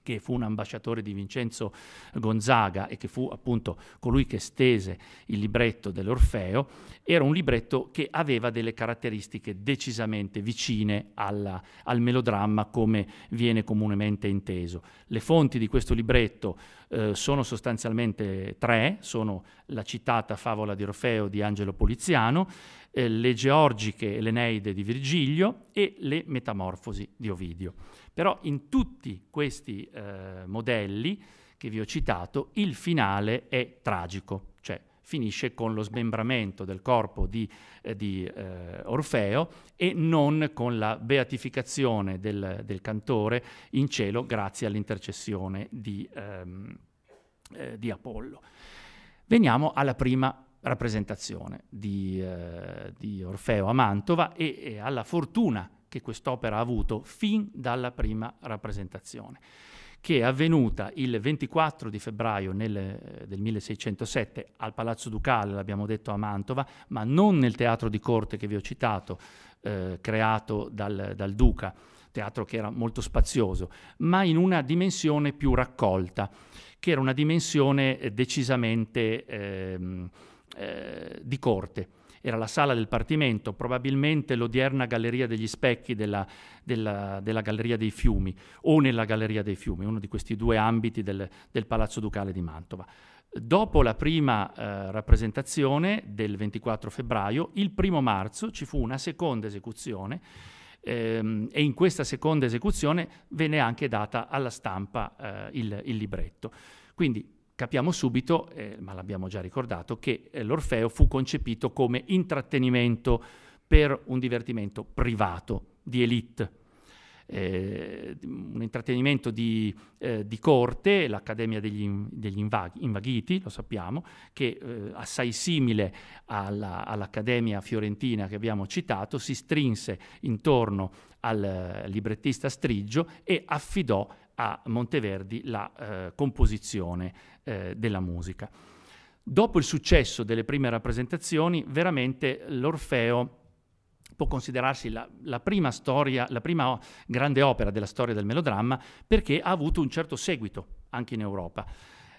che fu un ambasciatore di Vincenzo Gonzaga e che fu appunto colui che stese il libretto dell'Orfeo, era un libretto che aveva delle caratteristiche decisamente vicine alla, al melodramma come viene comunemente inteso. Le fonti di questo libretto eh, sono sostanzialmente tre, sono la citata favola di Orfeo di Angelo Poliziano, eh, le Georgiche e l'Eneide di Virgilio e le Metamorfosi di Ovidio. Però in tutti questi eh, modelli che vi ho citato il finale è tragico, cioè finisce con lo smembramento del corpo di, eh, di eh, Orfeo e non con la beatificazione del, del cantore in cielo grazie all'intercessione di, ehm, eh, di Apollo. Veniamo alla prima rappresentazione di, eh, di Orfeo a Mantova e, e alla fortuna che quest'opera ha avuto fin dalla prima rappresentazione che è avvenuta il 24 di febbraio nel, eh, del 1607 al Palazzo Ducale, l'abbiamo detto a Mantova, ma non nel teatro di corte che vi ho citato, eh, creato dal, dal, Duca, teatro che era molto spazioso, ma in una dimensione più raccolta, che era una dimensione eh, decisamente... Ehm, eh, di corte. Era la sala del partimento, probabilmente l'odierna Galleria degli Specchi della, della, della Galleria dei Fiumi o nella Galleria dei Fiumi, uno di questi due ambiti del, del Palazzo Ducale di Mantova. Dopo la prima eh, rappresentazione del 24 febbraio, il primo marzo ci fu una seconda esecuzione ehm, e in questa seconda esecuzione venne anche data alla stampa eh, il, il libretto. Quindi Capiamo subito, eh, ma l'abbiamo già ricordato, che eh, l'Orfeo fu concepito come intrattenimento per un divertimento privato, di elite. Eh, un intrattenimento di, eh, di, corte, l'Accademia degli, degli invaghi, Invaghiti, lo sappiamo, che eh, assai simile alla, all'Accademia fiorentina che abbiamo citato, si strinse intorno al eh, librettista Striggio e affidò a Monteverdi la eh, composizione eh, della musica. Dopo il successo delle prime rappresentazioni, veramente l'Orfeo può considerarsi la, la, prima storia, la prima grande opera della storia del melodramma perché ha avuto un certo seguito anche in Europa.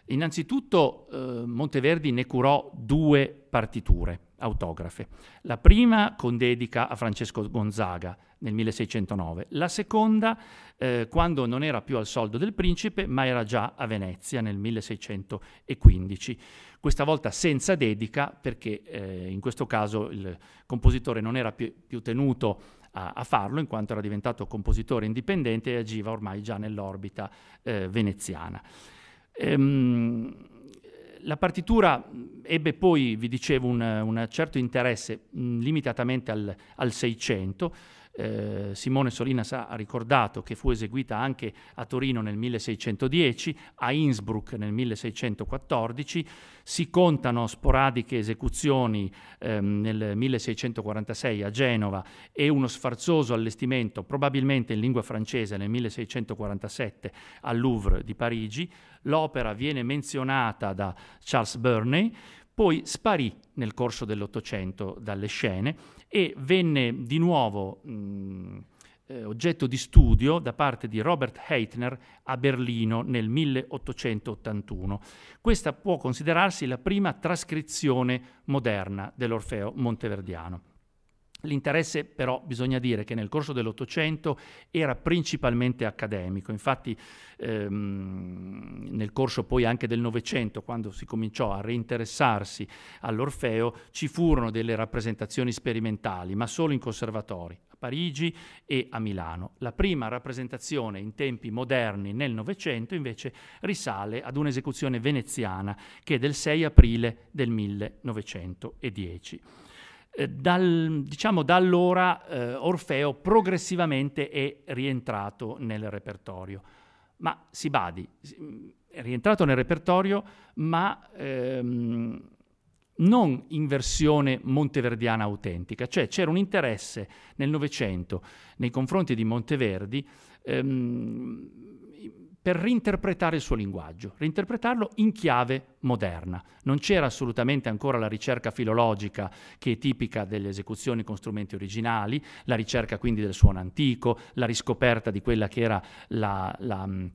Innanzitutto eh, Monteverdi ne curò due partiture autografe. La prima con dedica a Francesco Gonzaga nel 1609, la seconda eh, quando non era più al soldo del principe ma era già a Venezia nel 1615, questa volta senza dedica perché eh, in questo caso il compositore non era più, più tenuto a, a, farlo in quanto era diventato compositore indipendente e agiva ormai già nell'orbita eh, veneziana. Ehm, la partitura ebbe poi, vi dicevo, un, un certo interesse mh, limitatamente al, al 600, eh, Simone Solinas ha ricordato che fu eseguita anche a Torino nel 1610, a Innsbruck nel 1614, si contano sporadiche esecuzioni ehm, nel 1646 a Genova e uno sfarzoso allestimento, probabilmente in lingua francese nel 1647 al Louvre di Parigi. L'opera viene menzionata da Charles Burney, poi sparì nel corso dell'Ottocento dalle scene e venne di nuovo mh, mm, eh, oggetto di studio da parte di Robert Heitner a Berlino nel 1881. Questa può considerarsi la prima trascrizione moderna dell'Orfeo monteverdiano. L'interesse però bisogna dire che nel corso dell'Ottocento era principalmente accademico, infatti ehm, nel corso poi anche del Novecento, quando si cominciò a reinteressarsi all'Orfeo, ci furono delle rappresentazioni sperimentali, ma solo in conservatori. a Parigi e a Milano. La prima rappresentazione in tempi moderni nel Novecento invece risale ad un'esecuzione veneziana che è del 6 aprile del 1910. Eh, dal, diciamo da allora eh, Orfeo progressivamente è rientrato nel repertorio. Ma si badi, è rientrato nel repertorio, ma ehm, non in versione monteverdiana autentica, cioè c'era un interesse nel Novecento nei confronti di Monteverdi ehm, per reinterpretare il suo linguaggio, reinterpretarlo in chiave moderna. Non c'era assolutamente ancora la ricerca filologica che è tipica delle esecuzioni con strumenti originali, la ricerca quindi del suono antico, la riscoperta di quella che era la... la mm,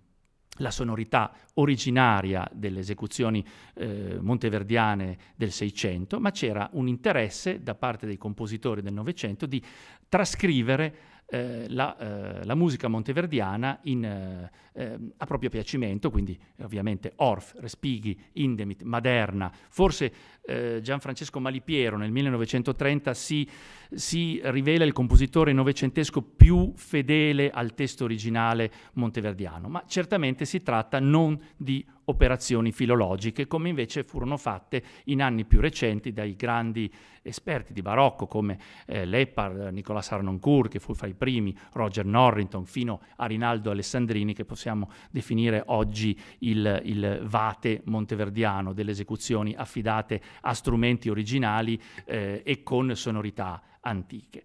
la sonorità originaria delle esecuzioni eh, monteverdiane del Seicento, ma c'era un interesse da parte dei compositori del Novecento di trascrivere eh, la, eh, la, musica monteverdiana in, eh, eh, a proprio piacimento, quindi eh, ovviamente Orff, Respighi, Indemit, Maderna. Forse Gianfrancesco Malipiero nel 1930 si, si rivela il compositore novecentesco più fedele al testo originale monteverdiano, ma certamente si tratta non di operazioni filologiche, come invece furono fatte in anni più recenti dai grandi esperti di barocco come eh, Leppard, Nicolas Arnoncourt, che fu fra i primi, Roger Norrington, fino a Rinaldo Alessandrini, che possiamo definire oggi il, il vate monteverdiano delle esecuzioni affidate a strumenti originali eh, e con sonorità antiche.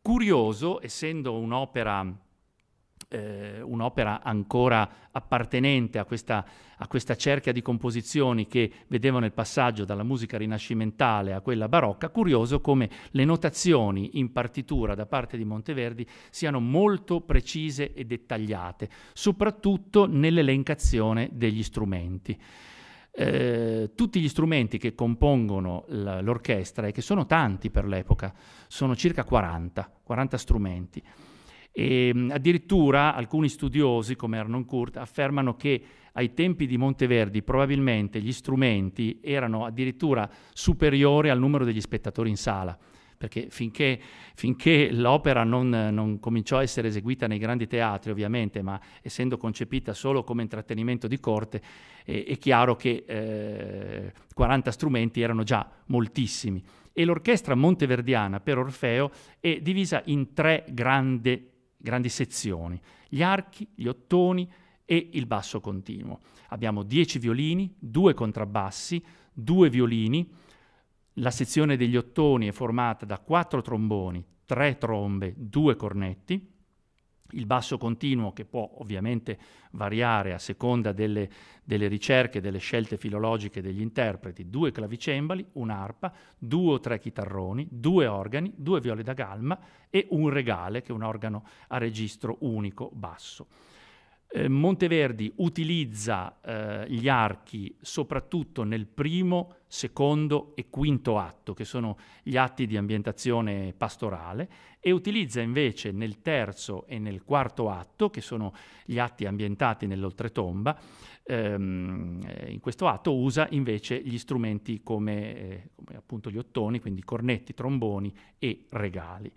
Curioso, essendo un'opera eh, un'opera ancora appartenente a questa, a questa, cerchia di composizioni che vedevano il passaggio dalla musica rinascimentale a quella barocca, curioso come le notazioni in partitura da parte di Monteverdi siano molto precise e dettagliate, soprattutto nell'elencazione degli strumenti. Eh, tutti gli strumenti che compongono l'orchestra e che sono tanti per l'epoca, sono circa 40, 40 strumenti. E, ehm, addirittura alcuni studiosi, come Arnon Kurt, affermano che ai tempi di Monteverdi probabilmente gli strumenti erano addirittura superiori al numero degli spettatori in sala perché finché, finché l'opera non, non, cominciò a essere eseguita nei grandi teatri, ovviamente, ma essendo concepita solo come intrattenimento di corte, è, è chiaro che eh, 40 strumenti erano già moltissimi. E l'orchestra monteverdiana per Orfeo è divisa in tre grandi grandi sezioni, gli archi, gli ottoni e il basso continuo. Abbiamo 10 violini, 2 contrabbassi, 2 violini, la sezione degli ottoni è formata da 4 tromboni, 3 trombe, 2 cornetti, il basso continuo che può ovviamente variare a seconda delle, delle, ricerche, delle scelte filologiche degli interpreti, due clavicembali, un'arpa, due o tre chitarroni, due organi, due viole da galma e un regale che è un organo a registro unico basso. Eh, Monteverdi utilizza eh, gli archi soprattutto nel primo, secondo e quinto atto, che sono gli atti di ambientazione pastorale, e utilizza invece nel terzo e nel quarto atto, che sono gli atti ambientati nell'oltretomba, ehm, eh, in questo atto usa invece gli strumenti come, eh, come appunto gli ottoni, quindi cornetti, tromboni e regali.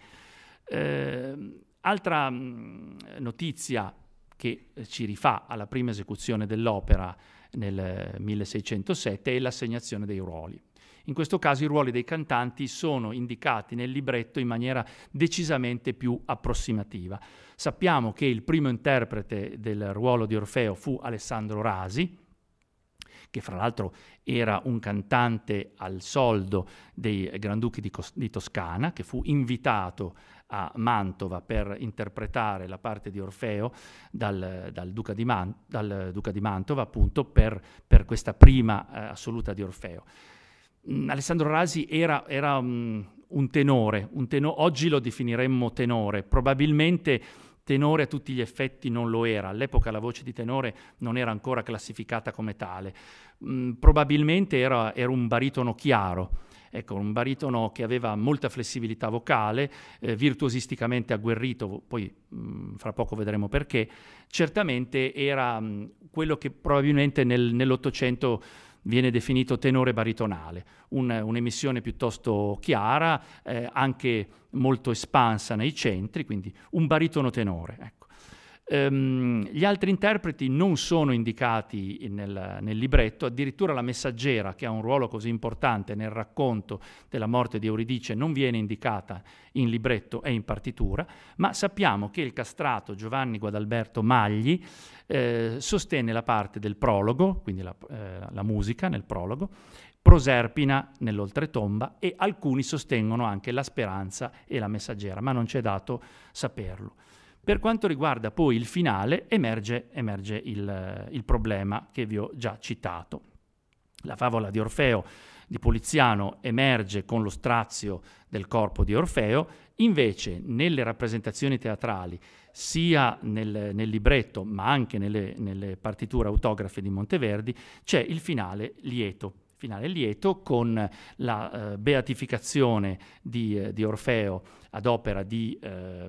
Ehm, altra mm, notizia che eh, ci rifà alla prima esecuzione dell'opera nel 1607 eh, e l'assegnazione dei ruoli. In questo caso i ruoli dei cantanti sono indicati nel libretto in maniera decisamente più approssimativa. Sappiamo che il primo interprete del ruolo di Orfeo fu Alessandro Rasi, che fra l'altro era un cantante al soldo dei Granduchi di, Cos- di Toscana, che fu invitato a Mantova per interpretare la parte di Orfeo dal, dal, Duca, di Man, dal Duca, di Mantova, appunto per, per questa prima eh, assoluta di Orfeo. Mm, Alessandro Rasi era, era um, un tenore, un teno- oggi lo definiremmo tenore, probabilmente tenore a tutti gli effetti non lo era, all'epoca la voce di tenore non era ancora classificata come tale, mm, probabilmente era, era un baritono chiaro Ecco, un baritono che aveva molta flessibilità vocale, eh, virtuosisticamente agguerrito, poi mh, mm, fra poco vedremo perché, certamente era mh, mm, quello che probabilmente nel, nell'Ottocento viene definito tenore baritonale, un, un'emissione piuttosto chiara, eh, anche molto espansa nei centri, quindi un baritono tenore. Ecco. Um, gli altri interpreti non sono indicati nel, nel, libretto, addirittura la messaggera, che ha un ruolo così importante nel racconto della morte di Euridice, non viene indicata in libretto e in partitura, ma sappiamo che il castrato Giovanni Guadalberto Magli eh, sostenne la parte del prologo, quindi la, eh, la musica nel prologo, Proserpina nell'oltretomba e alcuni sostengono anche la speranza e la messaggera, ma non c'è dato saperlo. Per quanto riguarda poi il finale, emerge, emerge il, il problema che vi ho già citato. La favola di Orfeo di Poliziano emerge con lo strazio del corpo di Orfeo, invece nelle rappresentazioni teatrali, sia nel, nel libretto ma anche nelle, nelle partiture autografe di Monteverdi, c'è il finale lieto, finale lieto con la eh, beatificazione di, eh, di, Orfeo ad opera di, eh,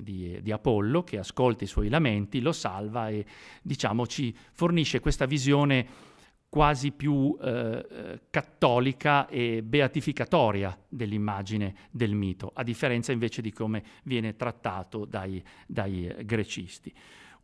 di, di, Apollo che ascolta i suoi lamenti, lo salva e diciamo ci fornisce questa visione quasi più eh, eh, cattolica e beatificatoria dell'immagine del mito, a differenza invece di come viene trattato dai, dai grecisti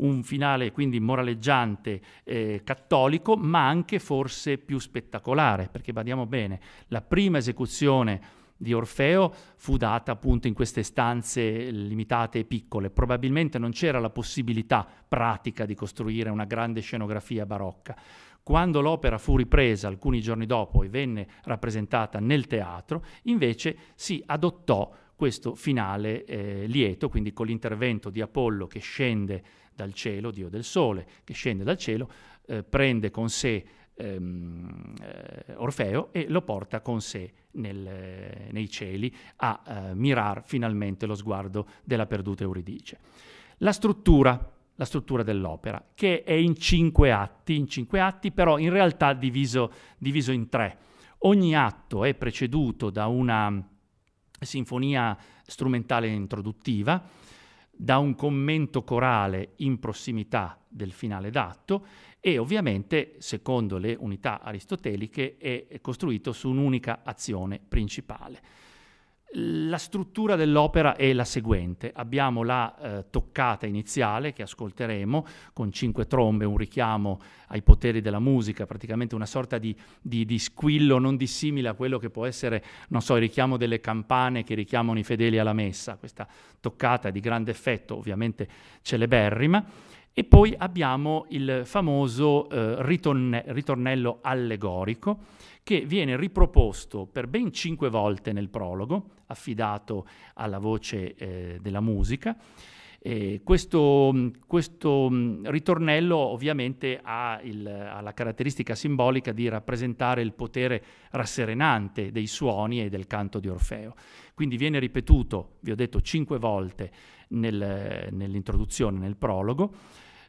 un finale quindi moraleggiante eh, cattolico, ma anche forse più spettacolare, perché badiamo bene, la prima esecuzione di Orfeo fu data appunto in queste stanze limitate e piccole. Probabilmente non c'era la possibilità pratica di costruire una grande scenografia barocca. Quando l'opera fu ripresa alcuni giorni dopo e venne rappresentata nel teatro, invece si adottò questo finale eh, lieto, quindi con l'intervento di Apollo che scende dal cielo, dio del sole, che scende dal cielo, eh, prende con sé ehm, eh, Orfeo e lo porta con sé nel, nei cieli a eh, mirar finalmente lo sguardo della perduta Euridice. La struttura, la struttura dell'opera, che è in cinque atti, in cinque atti però in realtà diviso, diviso in tre. Ogni atto è preceduto da una sinfonia strumentale introduttiva, da un commento corale in prossimità del finale d'atto e ovviamente, secondo le unità aristoteliche, è costruito su un'unica azione principale. La struttura dell'opera è la seguente. Abbiamo la eh, toccata iniziale che ascolteremo con cinque trombe, un richiamo ai poteri della musica, praticamente una sorta di, di, di squillo non dissimile a quello che può essere, non so, il richiamo delle campane che richiamano i fedeli alla messa. Questa toccata di grande effetto, ovviamente celeberrima e poi abbiamo il famoso eh, ritorne- ritornello allegorico che viene riproposto per ben cinque volte nel prologo, affidato alla voce eh, della musica. Eh, questo, mm, questo mm, ritornello ovviamente ha, il, ha, la caratteristica simbolica di rappresentare il potere rasserenante dei suoni e del canto di Orfeo. Quindi viene ripetuto, vi ho detto, cinque volte nel, nell'introduzione, nel prologo.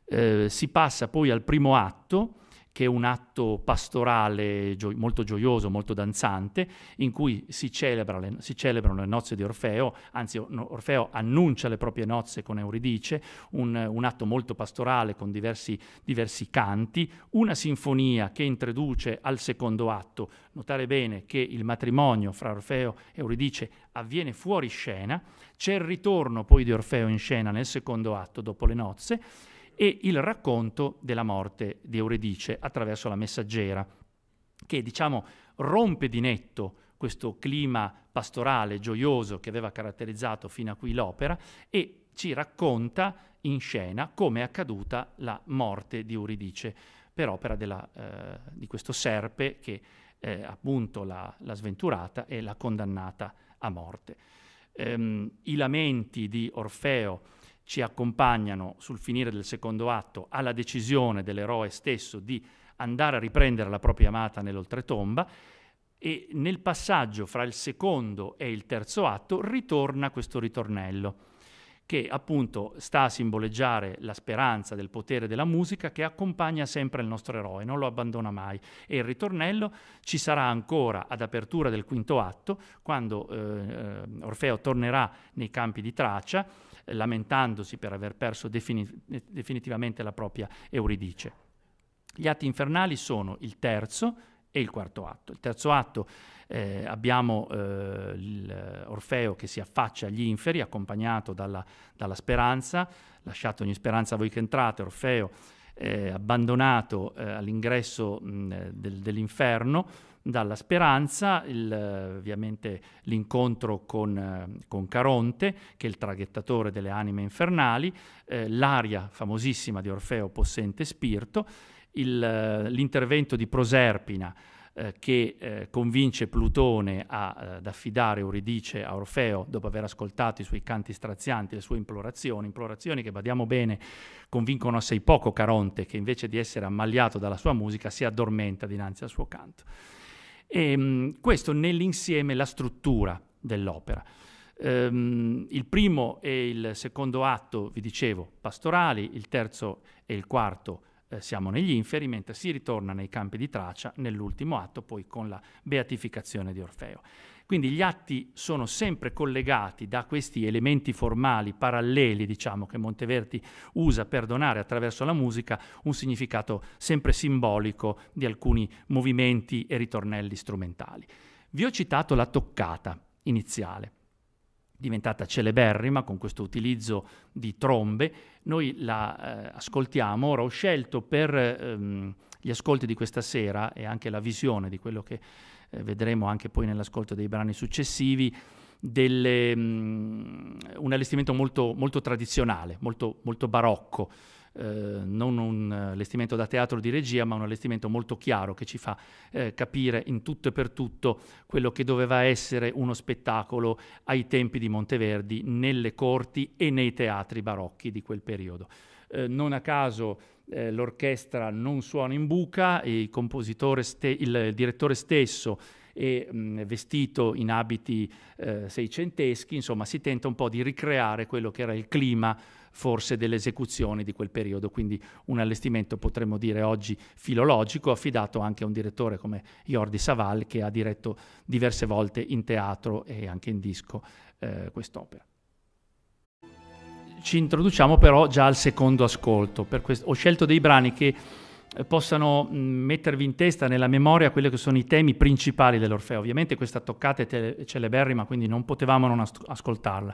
Eh, si passa poi al primo atto che è un atto pastorale gio- molto gioioso, molto danzante, in cui si, celebra le, si celebrano le nozze di Orfeo, anzi Orfeo annuncia le proprie nozze con Euridice, un, un atto molto pastorale con diversi, diversi canti, una sinfonia che introduce al secondo atto, notare bene che il matrimonio fra Orfeo e Euridice avviene fuori scena, c'è il ritorno poi di Orfeo in scena nel secondo atto dopo le nozze, e il racconto della morte di Euridice attraverso la messaggera, che diciamo rompe di netto questo clima pastorale gioioso che aveva caratterizzato fino a qui l'opera e ci racconta in scena come è accaduta la morte di Euridice per opera della, eh, di questo serpe che eh, appunto l'ha, l'ha sventurata e l'ha condannata a morte. Ehm, I lamenti di Orfeo ci accompagnano sul finire del secondo atto alla decisione dell'eroe stesso di andare a riprendere la propria amata nell'oltretomba e nel passaggio fra il secondo e il terzo atto ritorna questo ritornello che appunto sta a simboleggiare la speranza del potere della musica che accompagna sempre il nostro eroe, non lo abbandona mai. E il ritornello ci sarà ancora ad apertura del quinto atto, quando eh, eh Orfeo tornerà nei campi di Tracia lamentandosi per aver perso definit- definitivamente la propria Euridice. Gli atti infernali sono il terzo e il quarto atto. Il terzo atto eh, abbiamo eh, Orfeo che si affaccia agli inferi accompagnato dalla, dalla speranza, lasciate ogni speranza a voi che entrate, Orfeo eh, abbandonato eh, all'ingresso mh, del, dell'inferno, dalla speranza, il, eh, ovviamente l'incontro con, eh, con, Caronte, che è il traghettatore delle anime infernali, eh, l'aria famosissima di Orfeo possente spirito, il, eh, l'intervento di Proserpina eh, che eh, convince Plutone a, ad affidare Euridice a Orfeo dopo aver ascoltato i suoi canti strazianti, le sue implorazioni, implorazioni che badiamo bene convincono assai poco Caronte che invece di essere ammaliato dalla sua musica si addormenta dinanzi al suo canto. E, ehm, questo nell'insieme la struttura dell'opera. Um, il primo e il secondo atto, vi dicevo, pastorali, il terzo e il quarto eh, siamo negli inferi, mentre si ritorna nei campi di traccia nell'ultimo atto, poi con la beatificazione di Orfeo. Quindi gli atti sono sempre collegati da questi elementi formali paralleli, diciamo, che Monteverdi usa per donare attraverso la musica un significato sempre simbolico di alcuni movimenti e ritornelli strumentali. Vi ho citato la toccata iniziale diventata celeberrima con questo utilizzo di trombe, noi la eh, ascoltiamo, ora ho scelto per ehm, gli ascolti di questa sera e anche la visione di quello che eh, vedremo anche poi nell'ascolto dei brani successivi, delle, um, un allestimento molto, molto tradizionale, molto, molto barocco. Eh, non un allestimento da teatro di regia, ma un allestimento molto chiaro che ci fa eh, capire in tutto e per tutto quello che doveva essere uno spettacolo ai tempi di Monteverdi nelle corti e nei teatri barocchi di quel periodo. Eh, non a caso eh, l'orchestra non suona in buca, il, ste- il direttore stesso è mh, mm, vestito in abiti eh, seicenteschi, insomma si tenta un po' di ricreare quello che era il clima forse delle esecuzioni di quel periodo, quindi un allestimento potremmo dire oggi filologico, affidato anche a un direttore come Jordi Saval che ha diretto diverse volte in teatro e anche in disco eh, quest'opera ci introduciamo però già al secondo ascolto. Questo, ho scelto dei brani che eh, possano mettervi in testa, nella memoria, quelli che sono i temi principali dell'Orfeo. Ovviamente questa toccata è celeberrima, quindi non potevamo non as- ascoltarla.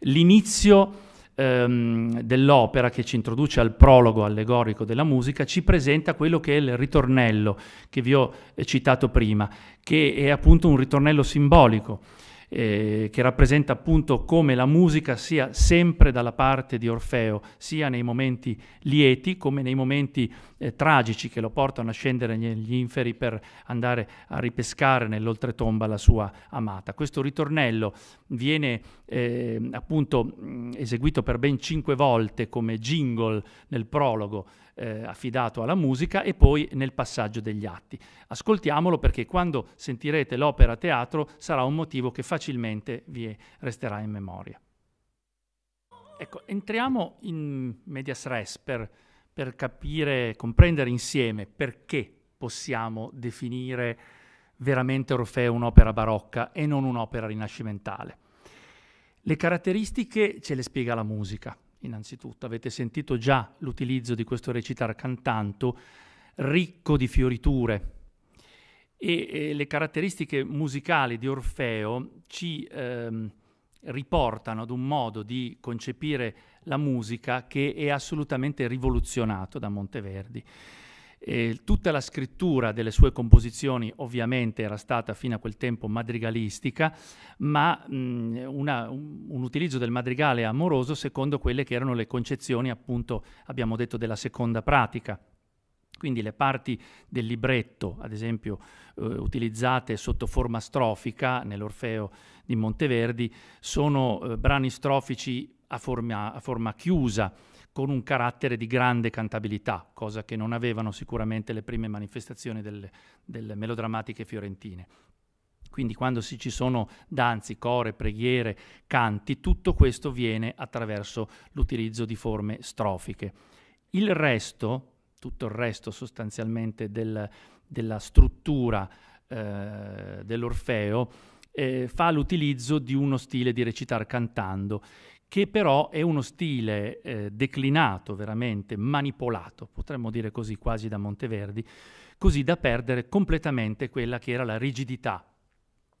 L'inizio ehm, dell'opera, che ci introduce al prologo allegorico della musica, ci presenta quello che è il ritornello che vi ho eh, citato prima, che è appunto un ritornello simbolico eh, che rappresenta appunto come la musica sia sempre dalla parte di Orfeo, sia nei momenti lieti come nei momenti eh, tragici che lo portano a scendere negli inferi per andare a ripescare nell'oltretomba la sua amata. Questo ritornello viene eh, appunto mh, mm, eseguito per ben cinque volte come jingle nel prologo eh, affidato alla musica e poi nel passaggio degli atti. Ascoltiamolo perché quando sentirete l'opera a teatro sarà un motivo che facilmente vi resterà in memoria. Ecco, entriamo in medias res per, per capire, comprendere insieme perché possiamo definire veramente Orfeo un'opera barocca e non un'opera rinascimentale. Le caratteristiche ce le spiega la musica. Innanzitutto avete sentito già l'utilizzo di questo recitar cantanto ricco di fioriture e, e le caratteristiche musicali di Orfeo ci ehm, riportano ad un modo di concepire la musica che è assolutamente rivoluzionato da Monteverdi. Eh, tutta la scrittura delle sue composizioni ovviamente era stata fino a quel tempo madrigalistica, ma mh, una, un, un, utilizzo del madrigale amoroso secondo quelle che erano le concezioni, appunto, abbiamo detto, della seconda pratica. Quindi le parti del libretto, ad esempio, eh, utilizzate sotto forma strofica nell'Orfeo di Monteverdi, sono eh, brani strofici a forma, a forma chiusa con un carattere di grande cantabilità, cosa che non avevano sicuramente le prime manifestazioni delle, delle melodrammatiche fiorentine. Quindi quando si, ci sono danzi, core, preghiere, canti, tutto questo viene attraverso l'utilizzo di forme strofiche. Il resto, tutto il resto sostanzialmente del, della struttura eh, dell'Orfeo, eh, fa l'utilizzo di uno stile di recitar cantando che però è uno stile eh, declinato, veramente manipolato, potremmo dire così quasi da Monteverdi, così da perdere completamente quella che era la rigidità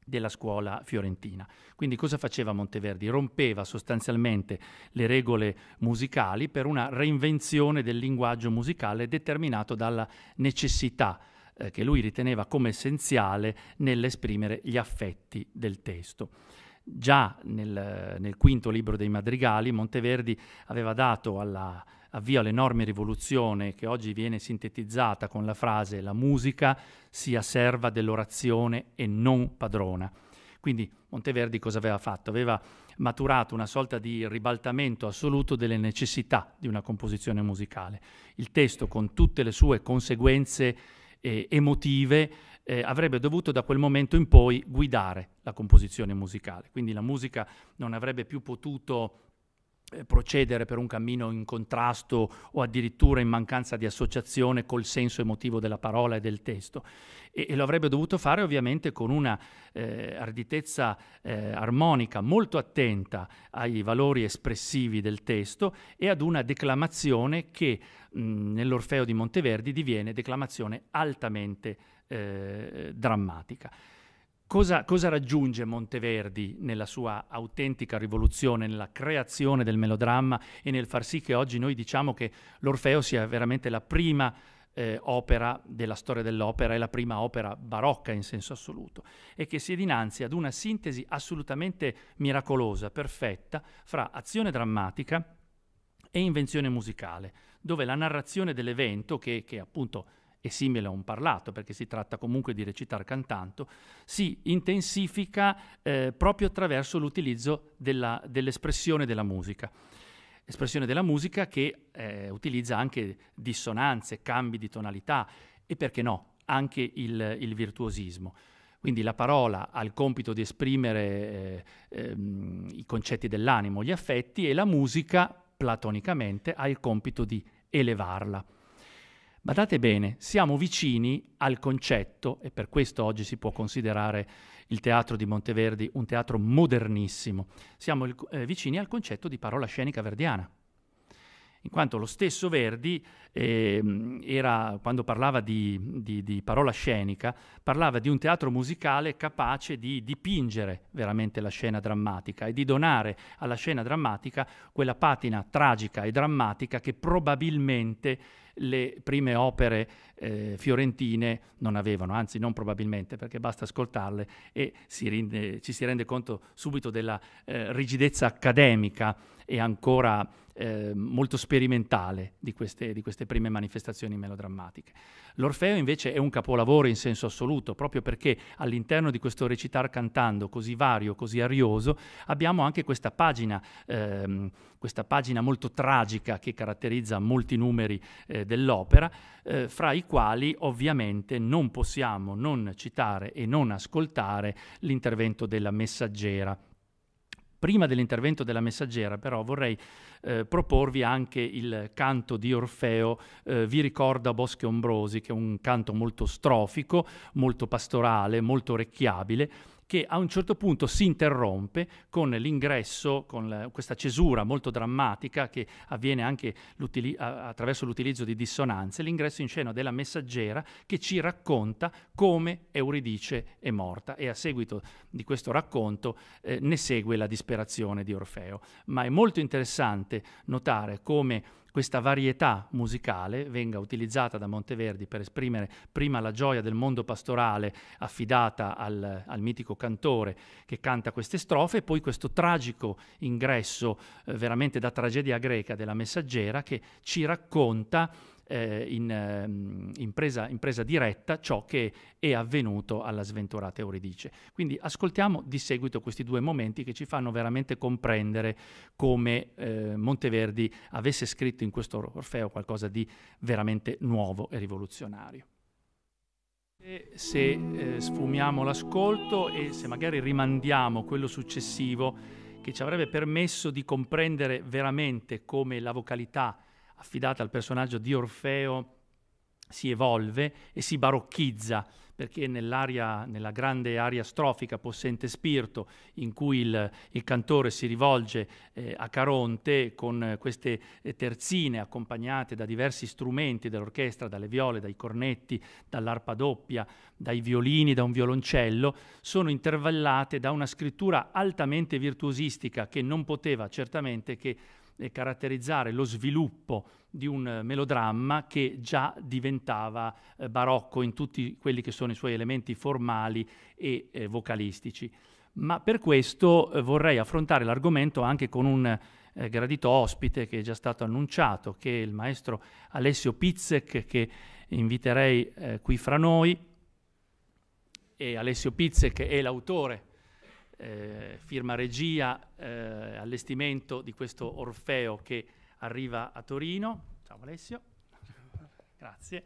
della scuola fiorentina. Quindi cosa faceva Monteverdi? Rompeva sostanzialmente le regole musicali per una reinvenzione del linguaggio musicale determinato dalla necessità eh, che lui riteneva come essenziale nell'esprimere gli affetti del testo. Già nel, nel quinto libro dei Madrigali Monteverdi aveva dato alla, avvio all'enorme rivoluzione che oggi viene sintetizzata con la frase la musica sia serva dell'orazione e non padrona. Quindi Monteverdi cosa aveva fatto? Aveva maturato una sorta di ribaltamento assoluto delle necessità di una composizione musicale. Il testo, con tutte le sue conseguenze eh, emotive, eh, avrebbe dovuto da quel momento in poi guidare la composizione musicale. Quindi la musica non avrebbe più potuto eh, procedere per un cammino in contrasto o addirittura in mancanza di associazione col senso emotivo della parola e del testo. E, e lo avrebbe dovuto fare ovviamente con una eh, arditezza eh, armonica molto attenta ai valori espressivi del testo e ad una declamazione che mh, nell'Orfeo di Monteverdi diviene declamazione altamente eh, drammatica. Cosa, cosa, raggiunge Monteverdi nella sua autentica rivoluzione, nella creazione del melodramma e nel far sì che oggi noi diciamo che l'Orfeo sia veramente la prima eh, opera della storia dell'opera e la prima opera barocca in senso assoluto e che si è dinanzi ad una sintesi assolutamente miracolosa, perfetta, fra azione drammatica e invenzione musicale, dove la narrazione dell'evento, che, che appunto e simile a un parlato, perché si tratta comunque di recitar cantando, si intensifica eh, proprio attraverso l'utilizzo della, dell'espressione della musica. Espressione della musica che eh, utilizza anche dissonanze, cambi di tonalità e perché no, anche il, il virtuosismo. Quindi la parola ha il compito di esprimere eh, ehm, i concetti dell'animo, gli affetti e la musica, platonicamente, ha il compito di elevarla. Badate bene, siamo vicini al concetto, e per questo oggi si può considerare il teatro di Monteverdi un teatro modernissimo, siamo il, eh, vicini al concetto di parola scenica verdiana in quanto lo stesso Verdi, eh, era, quando parlava di, di, di, parola scenica, parlava di un teatro musicale capace di dipingere veramente la scena drammatica e di donare alla scena drammatica quella patina tragica e drammatica che probabilmente le prime opere eh, fiorentine non avevano, anzi non probabilmente, perché basta ascoltarle e si rende, ci si rende conto subito della eh, rigidezza accademica e ancora eh, molto sperimentale di queste, di queste prime manifestazioni melodrammatiche. L'Orfeo invece è un capolavoro in senso assoluto, proprio perché all'interno di questo recitar cantando così vario, così arioso, abbiamo anche questa pagina, ehm, questa pagina molto tragica che caratterizza molti numeri eh, dell'opera, eh, fra i quali ovviamente non possiamo non citare e non ascoltare l'intervento della messaggera Prima dell'intervento della messaggera però vorrei eh, proporvi anche il canto di Orfeo, eh, vi ricorda Boschi Ombrosi, che è un canto molto strofico, molto pastorale, molto orecchiabile che a un certo punto si interrompe con l'ingresso, con la, questa cesura molto drammatica che avviene anche attraverso l'utilizzo di dissonanze, l'ingresso in scena della messaggera che ci racconta come Euridice è morta e a seguito di questo racconto eh, ne segue la disperazione di Orfeo. Ma è molto interessante notare come questa varietà musicale venga utilizzata da Monteverdi per esprimere prima la gioia del mondo pastorale affidata al, al mitico cantore che canta queste strofe e poi questo tragico ingresso eh, veramente da tragedia greca della messaggera che ci racconta eh, in, ehm, in, presa, in, presa, diretta ciò che è avvenuto alla sventurata Euridice. Quindi ascoltiamo di seguito questi due momenti che ci fanno veramente comprendere come eh, Monteverdi avesse scritto in questo Orfeo qualcosa di veramente nuovo e rivoluzionario. Se eh, sfumiamo l'ascolto e se magari rimandiamo quello successivo che ci avrebbe permesso di comprendere veramente come la vocalità affidata al personaggio di Orfeo si evolve e si barocchizza perché nell'aria, nella grande aria strofica possente spirito in cui il, il cantore si rivolge eh, a Caronte con queste eh, terzine accompagnate da diversi strumenti dell'orchestra, dalle viole, dai cornetti, dall'arpa doppia, dai violini, da un violoncello, sono intervallate da una scrittura altamente virtuosistica che non poteva certamente che eh, caratterizzare lo sviluppo di un eh, melodramma che già diventava eh, barocco in tutti quelli che sono i suoi elementi formali e eh, vocalistici. Ma per questo eh, vorrei affrontare l'argomento anche con un eh, gradito ospite che è già stato annunciato, che è il maestro Alessio Pizzek, che inviterei qui fra noi. E Alessio Pizzek è l'autore eh, firma regia, eh, allestimento di questo Orfeo che arriva a Torino. Ciao Alessio, grazie.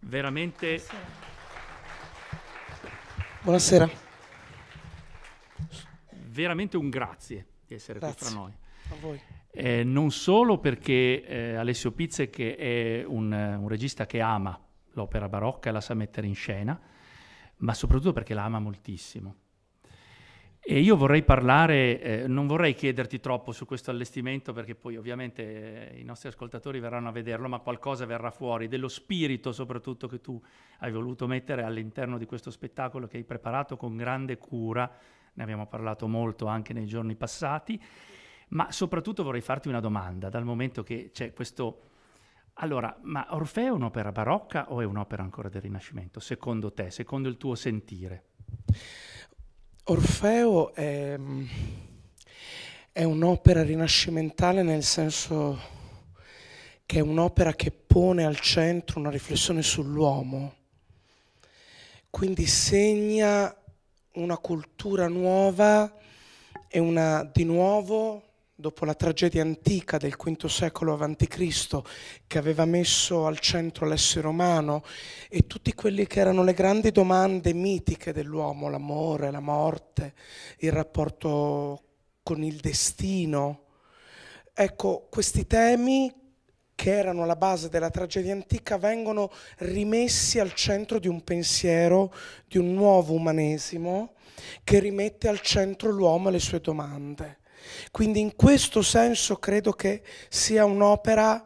Veramente... Buonasera. Veramente un grazie di essere grazie. qui fra noi. A voi. Eh, non solo perché eh, Alessio Pizze, che è un, eh, un regista che ama l'opera barocca e la sa mettere in scena, ma soprattutto perché la ama moltissimo e io vorrei parlare, eh, non vorrei chiederti troppo su questo allestimento perché poi ovviamente eh, i nostri ascoltatori verranno a vederlo, ma qualcosa verrà fuori dello spirito soprattutto che tu hai voluto mettere all'interno di questo spettacolo che hai preparato con grande cura, ne abbiamo parlato molto anche nei giorni passati, ma soprattutto vorrei farti una domanda, dal momento che c'è questo... Allora, ma Orfeo è un'opera barocca o è un'opera ancora del Rinascimento, secondo te, secondo il tuo sentire? Orfeo è, è un'opera rinascimentale nel senso che è un'opera che pone al centro una riflessione sull'uomo, quindi segna una cultura nuova e una, di nuovo dopo la tragedia antica del V secolo a.C., che aveva messo al centro l'essere umano e tutte quelle che erano le grandi domande mitiche dell'uomo, l'amore, la morte, il rapporto con il destino. Ecco, questi temi che erano la base della tragedia antica vengono rimessi al centro di un pensiero, di un nuovo umanesimo che rimette al centro l'uomo e le sue domande. Quindi in questo senso credo che sia un'opera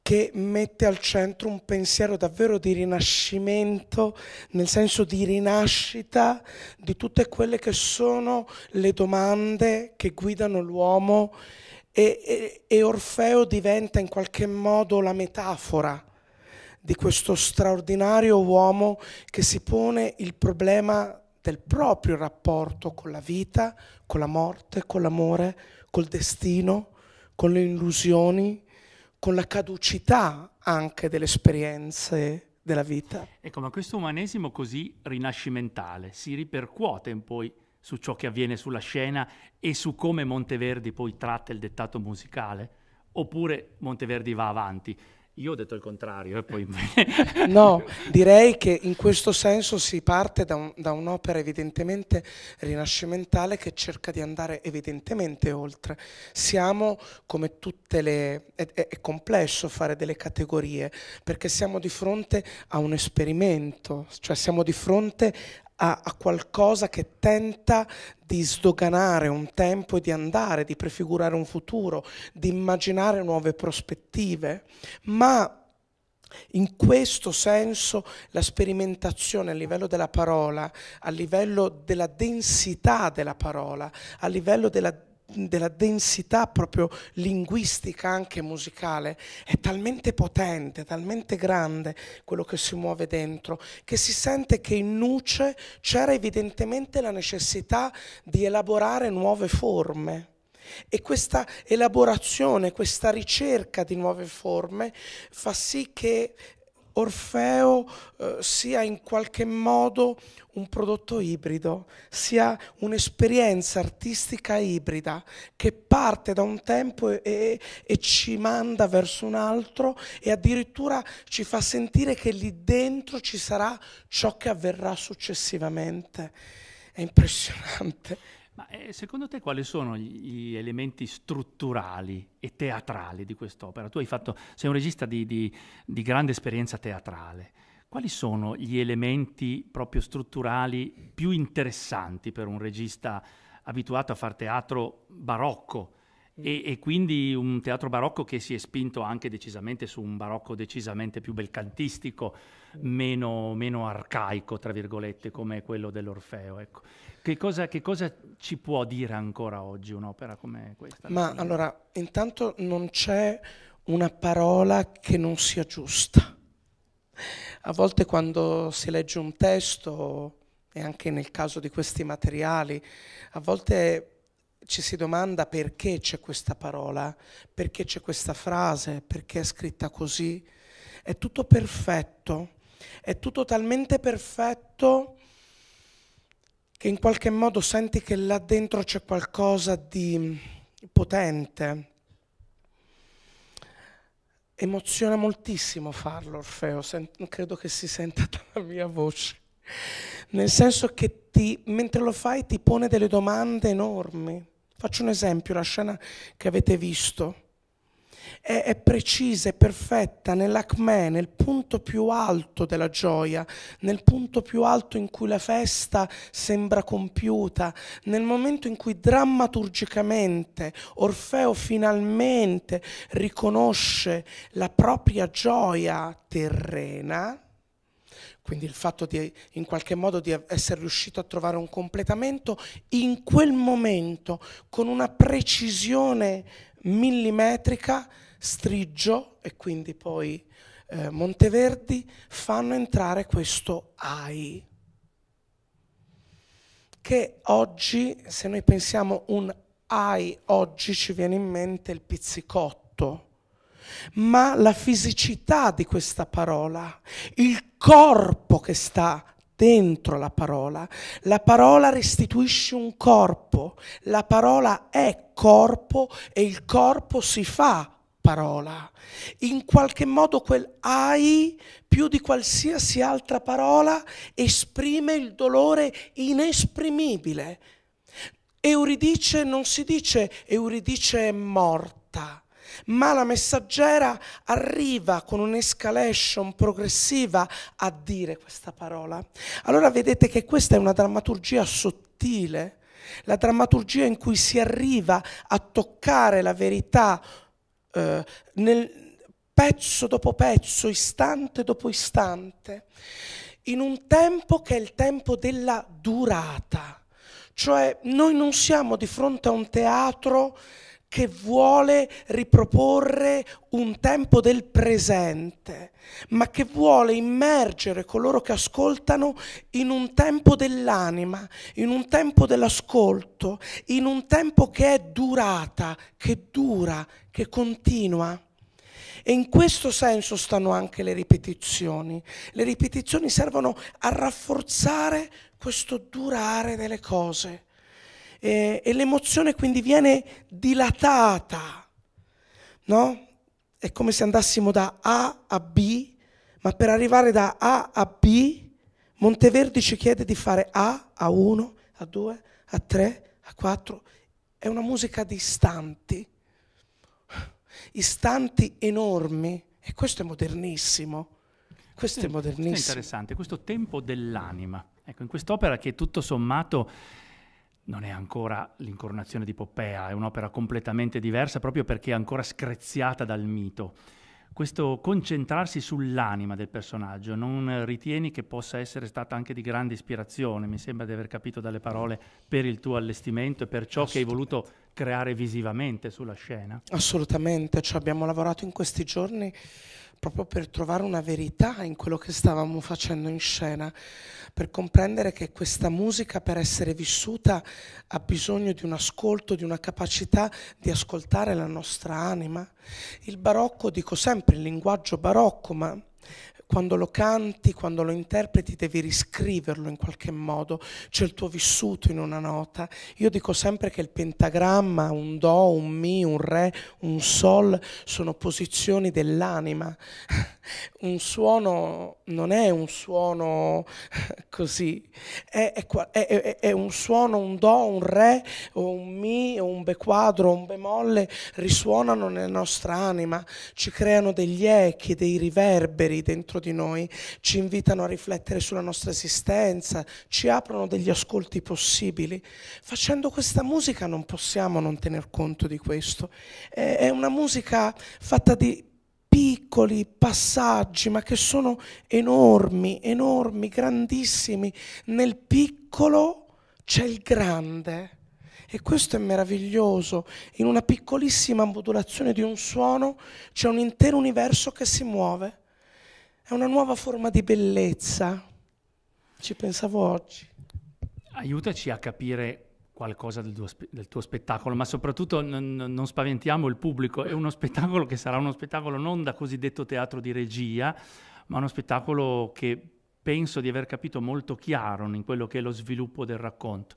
che mette al centro un pensiero davvero di rinascimento, nel senso di rinascita di tutte quelle che sono le domande che guidano l'uomo e, e, e Orfeo diventa in qualche modo la metafora di questo straordinario uomo che si pone il problema del proprio rapporto con la vita, con la morte, con l'amore, col destino, con le illusioni, con la caducità anche delle esperienze della vita. Ecco, ma questo umanesimo così rinascimentale si ripercuote poi su ciò che avviene sulla scena e su come Monteverdi poi tratta il dettato musicale? Oppure Monteverdi va avanti? Io ho detto il contrario e poi... Eh. no, direi che in questo senso si parte da, un, da, un'opera evidentemente rinascimentale che cerca di andare evidentemente oltre. Siamo come tutte le... È, è, è complesso fare delle categorie perché siamo di fronte a un esperimento, cioè siamo di fronte a, a qualcosa che tenta di sdoganare un tempo e di andare, di prefigurare un futuro, di immaginare nuove prospettive, ma in questo senso la sperimentazione a livello della parola, a livello della densità della parola, a livello della della densità proprio linguistica, anche musicale, è talmente potente, talmente grande quello che si muove dentro, che si sente che in Nuce c'era evidentemente la necessità di elaborare nuove forme. E questa elaborazione, questa ricerca di nuove forme fa sì che Orfeo eh, sia in qualche modo un prodotto ibrido, sia un'esperienza artistica ibrida che parte da un tempo e, e, e ci manda verso un altro e addirittura ci fa sentire che lì dentro ci sarà ciò che avverrà successivamente. È impressionante. Ma eh, secondo te quali sono gli elementi strutturali e teatrali di quest'opera? Tu fatto, sei un regista di, di, di grande esperienza teatrale. Quali sono gli elementi proprio strutturali più interessanti per un regista abituato a fare teatro barocco? E, mm. e, quindi un teatro barocco che si è spinto anche decisamente su un barocco decisamente più belcantistico, mm. meno, meno arcaico, tra virgolette, come quello dell'Orfeo. Ecco. Che cosa, che cosa, ci può dire ancora oggi un'opera come questa? Ma allora, intanto non c'è una parola che non sia giusta. A volte quando si legge un testo, e anche nel caso di questi materiali, a volte ci si domanda perché c'è questa parola, perché c'è questa frase, perché è scritta così. È tutto perfetto, è tutto talmente perfetto che in qualche modo senti che là dentro c'è qualcosa di potente. Emoziona moltissimo farlo Orfeo, Sent- credo che si senta dalla mia voce, nel senso che ti, mentre lo fai ti pone delle domande enormi. Faccio un esempio, la scena che avete visto è, è precisa, è perfetta nell'acme, nel punto più alto della gioia, nel punto più alto in cui la festa sembra compiuta, nel momento in cui drammaturgicamente Orfeo finalmente riconosce la propria gioia terrena quindi il fatto di in qualche modo di essere riuscito a trovare un completamento in quel momento con una precisione millimetrica, Striggio e quindi poi eh, Monteverdi fanno entrare questo AI, che oggi, se noi pensiamo un AI, oggi ci viene in mente il pizzicotto, ma la fisicità di questa parola, il corpo che sta dentro la parola. La parola restituisce un corpo, la parola è corpo e il corpo si fa parola. In qualche modo quel ai, più di qualsiasi altra parola, esprime il dolore inesprimibile. Euridice non si dice Euridice è morta, ma la messaggera arriva con un'escalation progressiva a dire questa parola. Allora vedete che questa è una drammaturgia sottile, la drammaturgia in cui si arriva a toccare la verità eh, nel pezzo dopo pezzo, istante dopo istante, in un tempo che è il tempo della durata. Cioè noi non siamo di fronte a un teatro che vuole riproporre un tempo del presente, ma che vuole immergere coloro che ascoltano in un tempo dell'anima, in un tempo dell'ascolto, in un tempo che è durata, che dura, che continua. E in questo senso stanno anche le ripetizioni. Le ripetizioni servono a rafforzare questo durare delle cose eh, e l'emozione quindi viene dilatata, no? È come se andassimo da A a B, ma per arrivare da A a B, Monteverdi ci chiede di fare A a 1, a 2, a 3, a 4. È una musica di istanti, istanti enormi, e questo è modernissimo. Questo è modernissimo. Questo è interessante, questo tempo dell'anima. Ecco, in quest'opera che tutto sommato non è ancora l'incoronazione di Poppea, è un'opera completamente diversa proprio perché è ancora screziata dal mito. Questo concentrarsi sull'anima del personaggio non ritieni che possa essere stata anche di grande ispirazione, mi sembra di aver capito dalle parole, per il tuo allestimento e per ciò che hai voluto creare visivamente sulla scena? Assolutamente, cioè abbiamo lavorato in questi giorni proprio per trovare una verità in quello che stavamo facendo in scena, per comprendere che questa musica per essere vissuta ha bisogno di un ascolto, di una capacità di ascoltare la nostra anima. Il barocco, dico sempre il linguaggio barocco, ma quando lo canti, quando lo interpreti, devi riscriverlo in qualche modo, c'è il tuo vissuto in una nota. Io dico sempre che il pentagramma, un do, un mi, un re, un sol, sono posizioni dell'anima. Un suono non è un suono così, è, è, è, è un suono, un do, un re, o un mi, o un bequadro, un bemolle, risuonano nella nostra anima, ci creano degli echi, dei riverberi dentro di noi, ci invitano a riflettere sulla nostra esistenza, ci aprono degli ascolti possibili. Facendo questa musica non possiamo non tener conto di questo. È una musica fatta di piccoli passaggi, ma che sono enormi, enormi, grandissimi. Nel piccolo c'è il grande. E questo è meraviglioso. In una piccolissima modulazione di un suono c'è un intero universo che si muove. È una nuova forma di bellezza. Ci pensavo oggi. Aiutaci a capire qualcosa del tuo, del tuo spettacolo, ma soprattutto n- non spaventiamo il pubblico. È uno spettacolo che sarà uno spettacolo non da cosiddetto teatro di regia, ma uno spettacolo che penso di aver capito molto chiaro in quello che è lo sviluppo del racconto.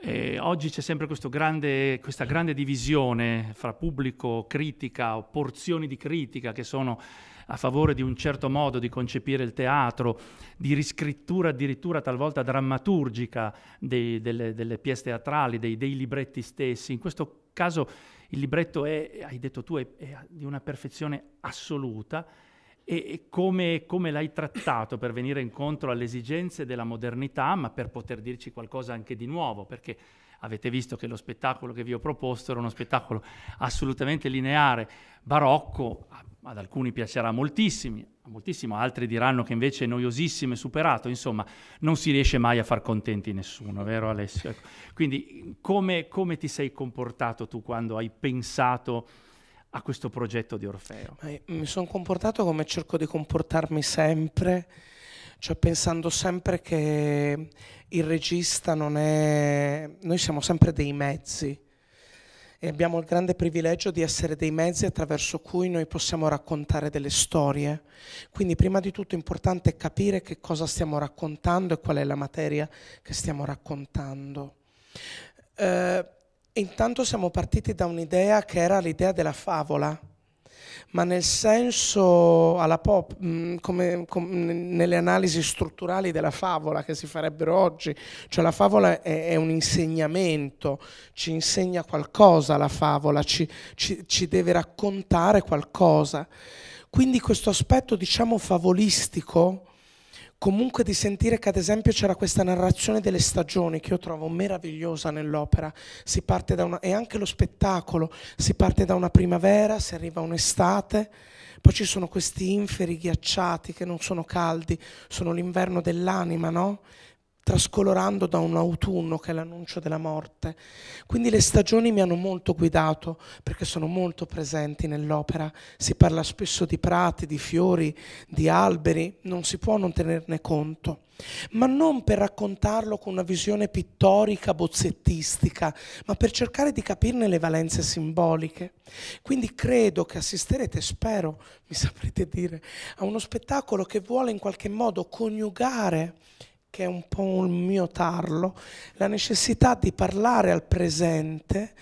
E oggi c'è sempre grande, questa grande divisione fra pubblico, critica o porzioni di critica che sono a favore di un certo modo di concepire il teatro, di riscrittura addirittura talvolta drammaturgica dei, delle, delle, pièce teatrali, dei, dei libretti stessi. In questo caso il libretto è, hai detto tu, è, è di una perfezione assoluta e, come, come, l'hai trattato per venire incontro alle esigenze della modernità, ma per poter dirci qualcosa anche di nuovo, perché avete visto che lo spettacolo che vi ho proposto era uno spettacolo assolutamente lineare, barocco, ma ad alcuni piacerà moltissimi, moltissimo, altri diranno che invece è noiosissimo e superato, insomma non si riesce mai a far contenti nessuno, vero Alessio? Ecco. Quindi come, come, ti sei comportato tu quando hai pensato a questo progetto di Orfeo? Mi sono comportato come cerco di comportarmi sempre, cioè pensando sempre che il regista non è... noi siamo sempre dei mezzi, e abbiamo il grande privilegio di essere dei mezzi attraverso cui noi possiamo raccontare delle storie. Quindi prima di tutto è importante capire che cosa stiamo raccontando e qual è la materia che stiamo raccontando. Eh, intanto siamo partiti da un'idea che era l'idea della favola ma nel senso alla pop, mm, come, come, nelle analisi strutturali della favola che si farebbero oggi, cioè la favola è, è un insegnamento, ci insegna qualcosa la favola, ci, ci, ci deve raccontare qualcosa. Quindi questo aspetto diciamo favolistico comunque di sentire che ad esempio c'era questa narrazione delle stagioni che io trovo meravigliosa nell'opera, si parte da una, e anche lo spettacolo, si parte da una primavera, si arriva a un'estate, poi ci sono questi inferi ghiacciati che non sono caldi, sono l'inverno dell'anima, no? trascolorando da un autunno che è l'annuncio della morte. Quindi le stagioni mi hanno molto guidato perché sono molto presenti nell'opera. Si parla spesso di prati, di fiori, di alberi, non si può non tenerne conto. Ma non per raccontarlo con una visione pittorica, bozzettistica, ma per cercare di capirne le valenze simboliche. Quindi credo che assisterete, spero, mi saprete dire, a uno spettacolo che vuole in qualche modo coniugare che è un po' un mio tarlo, la necessità di parlare al presente,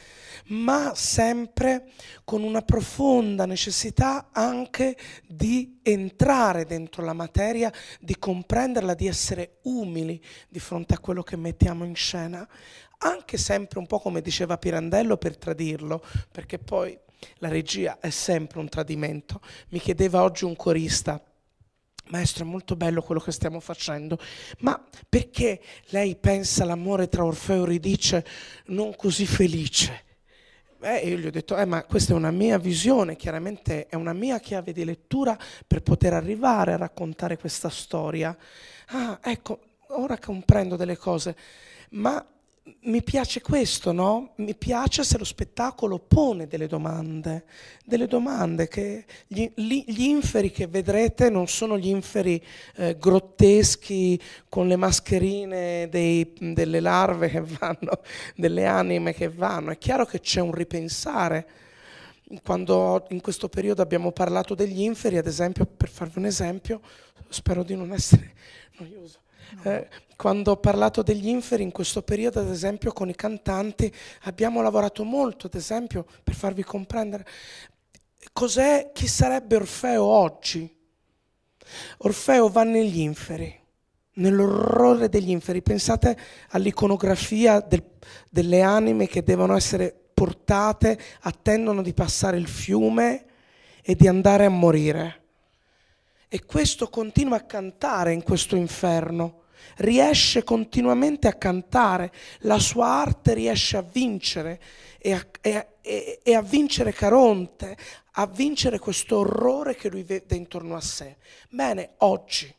ma sempre con una profonda necessità anche di entrare dentro la materia, di comprenderla, di essere umili di fronte a quello che mettiamo in scena, anche sempre un po' come diceva Pirandello per tradirlo, perché poi la regia è sempre un tradimento. Mi chiedeva oggi un corista Maestro, è molto bello quello che stiamo facendo, ma perché lei pensa all'amore tra Orfeo e Ridice non così felice? Eh, io gli ho detto, eh, ma questa è una mia visione, chiaramente è una mia chiave di lettura per poter arrivare a raccontare questa storia. Ah, ecco, ora comprendo delle cose, ma mi piace questo, no? Mi piace se lo spettacolo pone delle domande, delle domande che gli, gli inferi che vedrete non sono gli inferi eh, grotteschi con le mascherine dei, delle larve che vanno, delle anime che vanno. È chiaro che c'è un ripensare. Quando in questo periodo abbiamo parlato degli inferi, ad esempio, per farvi un esempio, spero di non essere noioso eh, quando ho parlato degli inferi in questo periodo, ad esempio con i cantanti, abbiamo lavorato molto, ad esempio, per farvi comprendere cos'è chi sarebbe Orfeo oggi. Orfeo va negli inferi, nell'orrore degli inferi. Pensate all'iconografia del, delle anime che devono essere portate, attendono di passare il fiume e di andare a morire. E questo continua a cantare in questo inferno riesce continuamente a cantare, la sua arte riesce a vincere e a, e, e, e a vincere Caronte, a vincere questo orrore che lui vede intorno a sé. Bene, oggi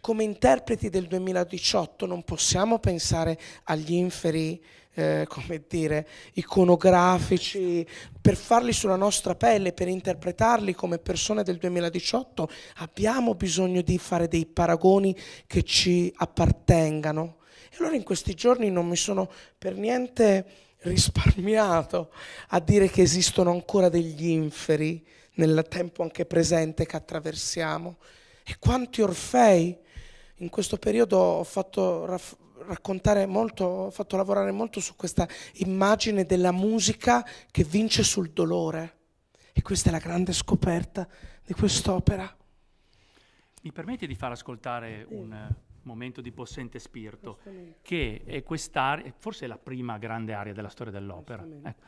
come interpreti del 2018 non possiamo pensare agli inferi eh, come dire, iconografici, per farli sulla nostra pelle, per interpretarli come persone del 2018, abbiamo bisogno di fare dei paragoni che ci appartengano. E allora in questi giorni non mi sono per niente risparmiato a dire che esistono ancora degli inferi nel tempo anche presente che attraversiamo. E quanti orfei! In questo periodo ho fatto raccontare molto, fatto lavorare molto su questa immagine della musica che vince sul dolore. E questa è la grande scoperta di quest'opera. Mi permette di far ascoltare un eh, momento di possente spirito, che è quest'area, forse è la prima grande area della storia dell'opera. Ecco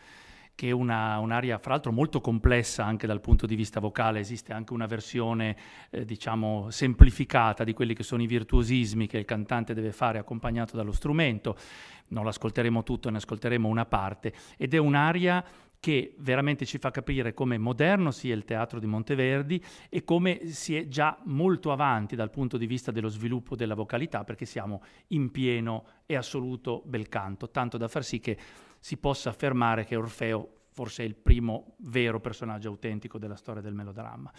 che è una, un'aria fra l'altro molto complessa anche dal punto di vista vocale, esiste anche una versione eh, diciamo semplificata di quelli che sono i virtuosismi che il cantante deve fare accompagnato dallo strumento, non l'ascolteremo tutto, ne ascolteremo una parte, ed è un'aria che veramente ci fa capire come moderno sia il teatro di Monteverdi e come si è già molto avanti dal punto di vista dello sviluppo della vocalità, perché siamo in pieno e assoluto bel canto, tanto da far sì che si possa affermare che Orfeo forse è il primo vero personaggio autentico della storia del melodramma.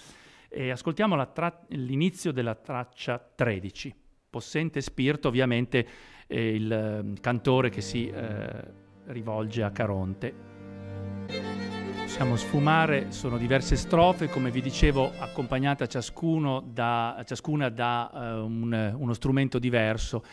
E ascoltiamo tra- l'inizio della traccia 13. Possente spirito, ovviamente, eh, il ehm, cantore che si eh, rivolge a Caronte Possiamo sfumare, sono diverse strofe, come vi dicevo, accompagnate da, ciascuna da uh, un, uno strumento diverso.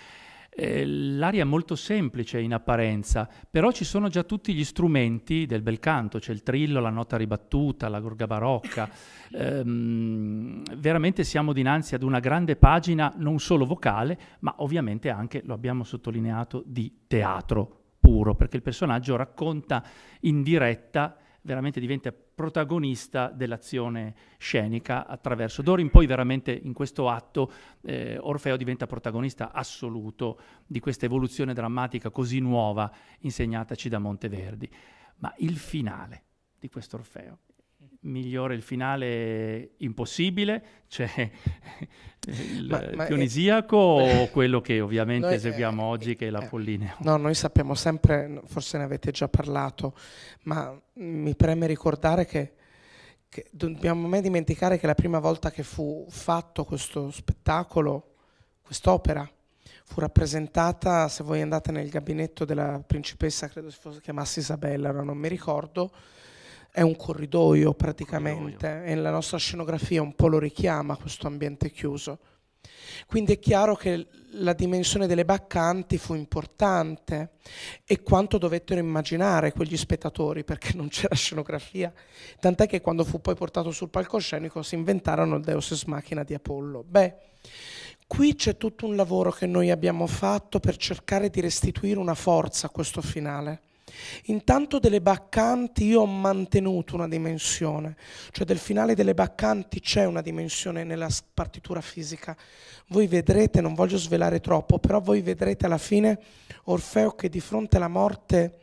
Eh, l'aria è molto semplice in apparenza, però ci sono già tutti gli strumenti del bel canto, c'è il trillo, la nota ribattuta, la gorga barocca. Ehm, veramente siamo dinanzi ad una grande pagina non solo vocale, ma ovviamente anche, lo abbiamo sottolineato, di teatro puro, perché il personaggio racconta in diretta veramente diventa protagonista dell'azione scenica attraverso. D'ora in poi veramente in questo atto eh, Orfeo diventa protagonista assoluto di questa evoluzione drammatica così nuova insegnataci da Monteverdi. Ma il finale di questo Orfeo migliore il finale impossibile, cioè il ma, ma dionisiaco è... o quello che ovviamente noi, eseguiamo eh, oggi che è la Pollineo? Eh, no, noi sappiamo sempre, forse ne avete già parlato, ma mi preme ricordare che, che dobbiamo mai dimenticare che la prima volta che fu fatto questo spettacolo, quest'opera, fu rappresentata, se voi andate nel gabinetto della principessa, credo si fosse, chiamasse Isabella, non mi ricordo, è un corridoio praticamente corridoio. e la nostra scenografia un po' lo richiama questo ambiente chiuso. Quindi è chiaro che la dimensione delle baccanti fu importante e quanto dovettero immaginare quegli spettatori perché non c'era scenografia, tant'è che quando fu poi portato sul palcoscenico si inventarono il Deus Ex Machina di Apollo. Beh, qui c'è tutto un lavoro che noi abbiamo fatto per cercare di restituire una forza a questo finale Intanto delle baccanti io ho mantenuto una dimensione, cioè del finale delle baccanti c'è una dimensione nella partitura fisica. Voi vedrete, non voglio svelare troppo, però voi vedrete alla fine Orfeo che di fronte alla morte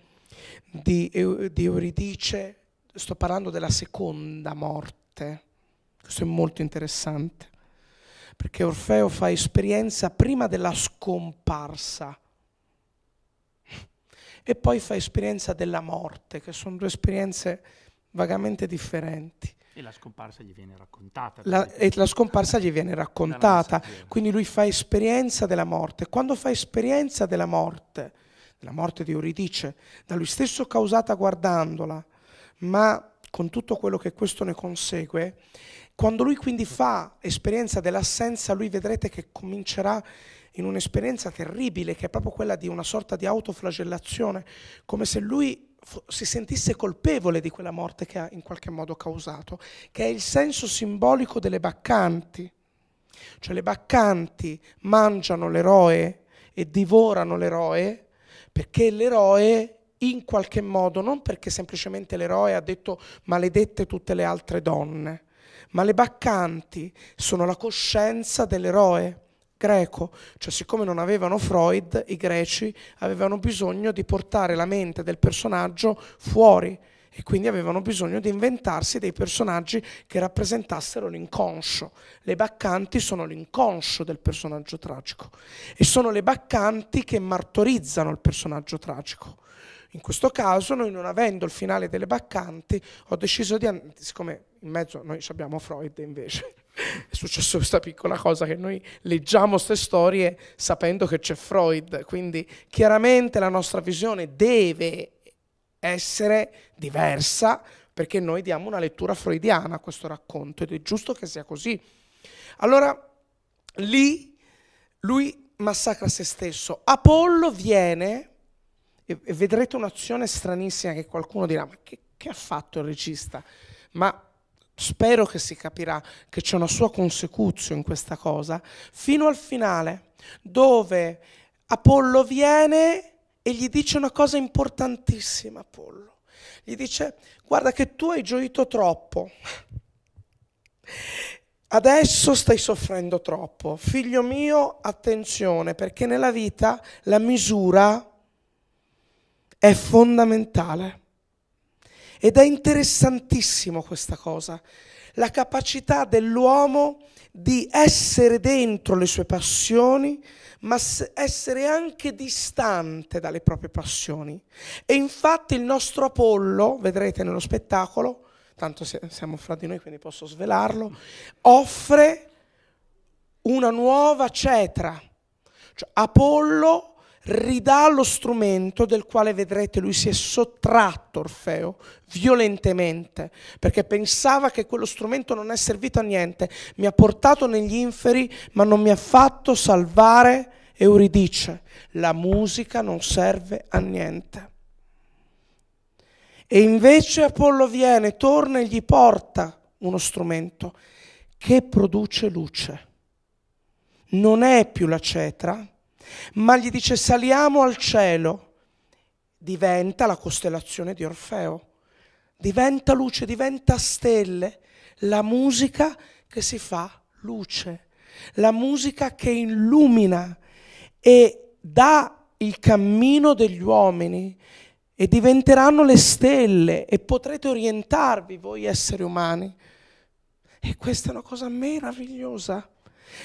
di, di Euridice, sto parlando della seconda morte, questo è molto interessante, perché Orfeo fa esperienza prima della scomparsa e poi fa esperienza della morte, che sono due esperienze vagamente differenti. E la scomparsa gli viene raccontata. La, e la scomparsa gli viene raccontata, quindi lui fa esperienza della morte. Quando fa esperienza della morte, della morte di Euridice, da lui stesso causata guardandola, ma con tutto quello che questo ne consegue, quando lui quindi fa esperienza dell'assenza, lui vedrete che comincerà in un'esperienza terribile che è proprio quella di una sorta di autoflagellazione, come se lui si sentisse colpevole di quella morte che ha in qualche modo causato, che è il senso simbolico delle baccanti. Cioè le baccanti mangiano l'eroe e divorano l'eroe perché l'eroe in qualche modo, non perché semplicemente l'eroe ha detto maledette tutte le altre donne, ma le baccanti sono la coscienza dell'eroe greco, cioè siccome non avevano Freud, i greci avevano bisogno di portare la mente del personaggio fuori e quindi avevano bisogno di inventarsi dei personaggi che rappresentassero l'inconscio. Le baccanti sono l'inconscio del personaggio tragico e sono le baccanti che martorizzano il personaggio tragico. In questo caso, noi non avendo il finale delle baccanti, ho deciso di, siccome in mezzo noi abbiamo Freud invece, è successa questa piccola cosa che noi leggiamo queste storie sapendo che c'è Freud, quindi chiaramente la nostra visione deve essere diversa perché noi diamo una lettura freudiana a questo racconto ed è giusto che sia così. Allora lì lui massacra se stesso. Apollo viene e vedrete un'azione stranissima che qualcuno dirà ma che, che ha fatto il regista? Ma spero che si capirà che c'è una sua consecuzio in questa cosa, fino al finale, dove Apollo viene e gli dice una cosa importantissima, Apollo. Gli dice, guarda che tu hai gioito troppo, adesso stai soffrendo troppo. Figlio mio, attenzione, perché nella vita la misura è fondamentale. Ed è interessantissimo questa cosa, la capacità dell'uomo di essere dentro le sue passioni, ma essere anche distante dalle proprie passioni. E infatti il nostro Apollo, vedrete nello spettacolo, tanto siamo fra di noi quindi posso svelarlo, offre una nuova cetra. Cioè, Apollo ridà lo strumento del quale vedrete lui si è sottratto Orfeo violentemente, perché pensava che quello strumento non è servito a niente, mi ha portato negli inferi, ma non mi ha fatto salvare Euridice. La musica non serve a niente. E invece Apollo viene, torna e gli porta uno strumento che produce luce. Non è più la cetra, ma gli dice saliamo al cielo, diventa la costellazione di Orfeo, diventa luce, diventa stelle, la musica che si fa luce, la musica che illumina e dà il cammino degli uomini e diventeranno le stelle e potrete orientarvi voi esseri umani. E questa è una cosa meravigliosa.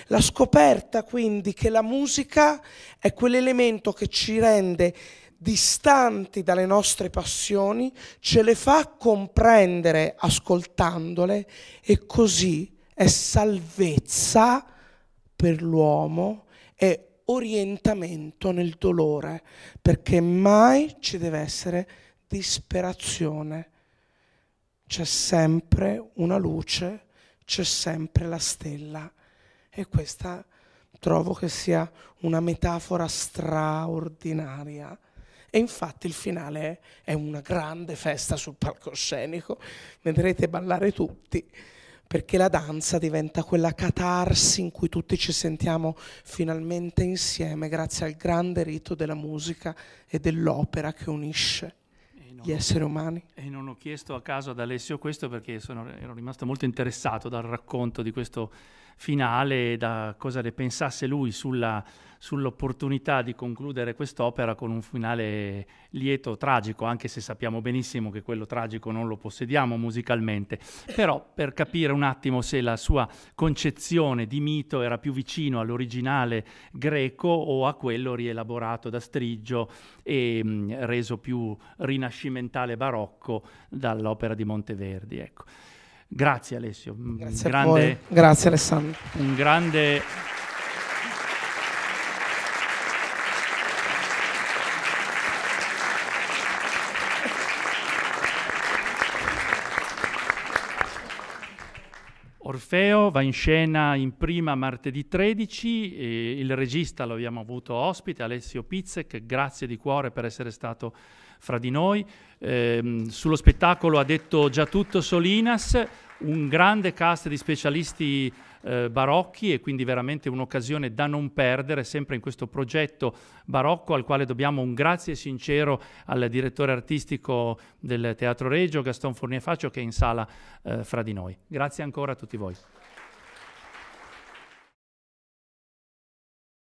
La scoperta quindi che la musica è quell'elemento che ci rende distanti dalle nostre passioni, ce le fa comprendere ascoltandole e così è salvezza per l'uomo e orientamento nel dolore, perché mai ci deve essere disperazione. C'è sempre una luce, c'è sempre la stella. E questa trovo che sia una metafora straordinaria. E infatti il finale è una grande festa sul palcoscenico, vedrete ballare tutti, perché la danza diventa quella catarsi in cui tutti ci sentiamo finalmente insieme grazie al grande rito della musica e dell'opera che unisce gli esseri umani. E non ho chiesto a caso ad Alessio questo perché sono, ero rimasto molto interessato dal racconto di questo finale, da cosa ne pensasse lui sulla, sull'opportunità di concludere quest'opera con un finale lieto, tragico, anche se sappiamo benissimo che quello tragico non lo possediamo musicalmente, però per capire un attimo se la sua concezione di mito era più vicino all'originale greco o a quello rielaborato da Strigio e mh, mm, reso più rinascimentale barocco dall'opera di Monteverdi. Ecco. Grazie Alessio. Grazie, grande, Grazie Alessandro. Un grande... Orfeo va in scena in prima martedì 13, il regista lo abbiamo avuto ospite, Alessio Pizzek, grazie di cuore per essere stato fra di noi. Eh, sullo spettacolo ha detto già tutto Solinas un grande cast di specialisti eh, barocchi e quindi veramente un'occasione da non perdere sempre in questo progetto barocco al quale dobbiamo un grazie sincero al direttore artistico del Teatro Regio Gaston Fournier Faccio che è in sala eh, fra di noi. Grazie ancora a tutti voi.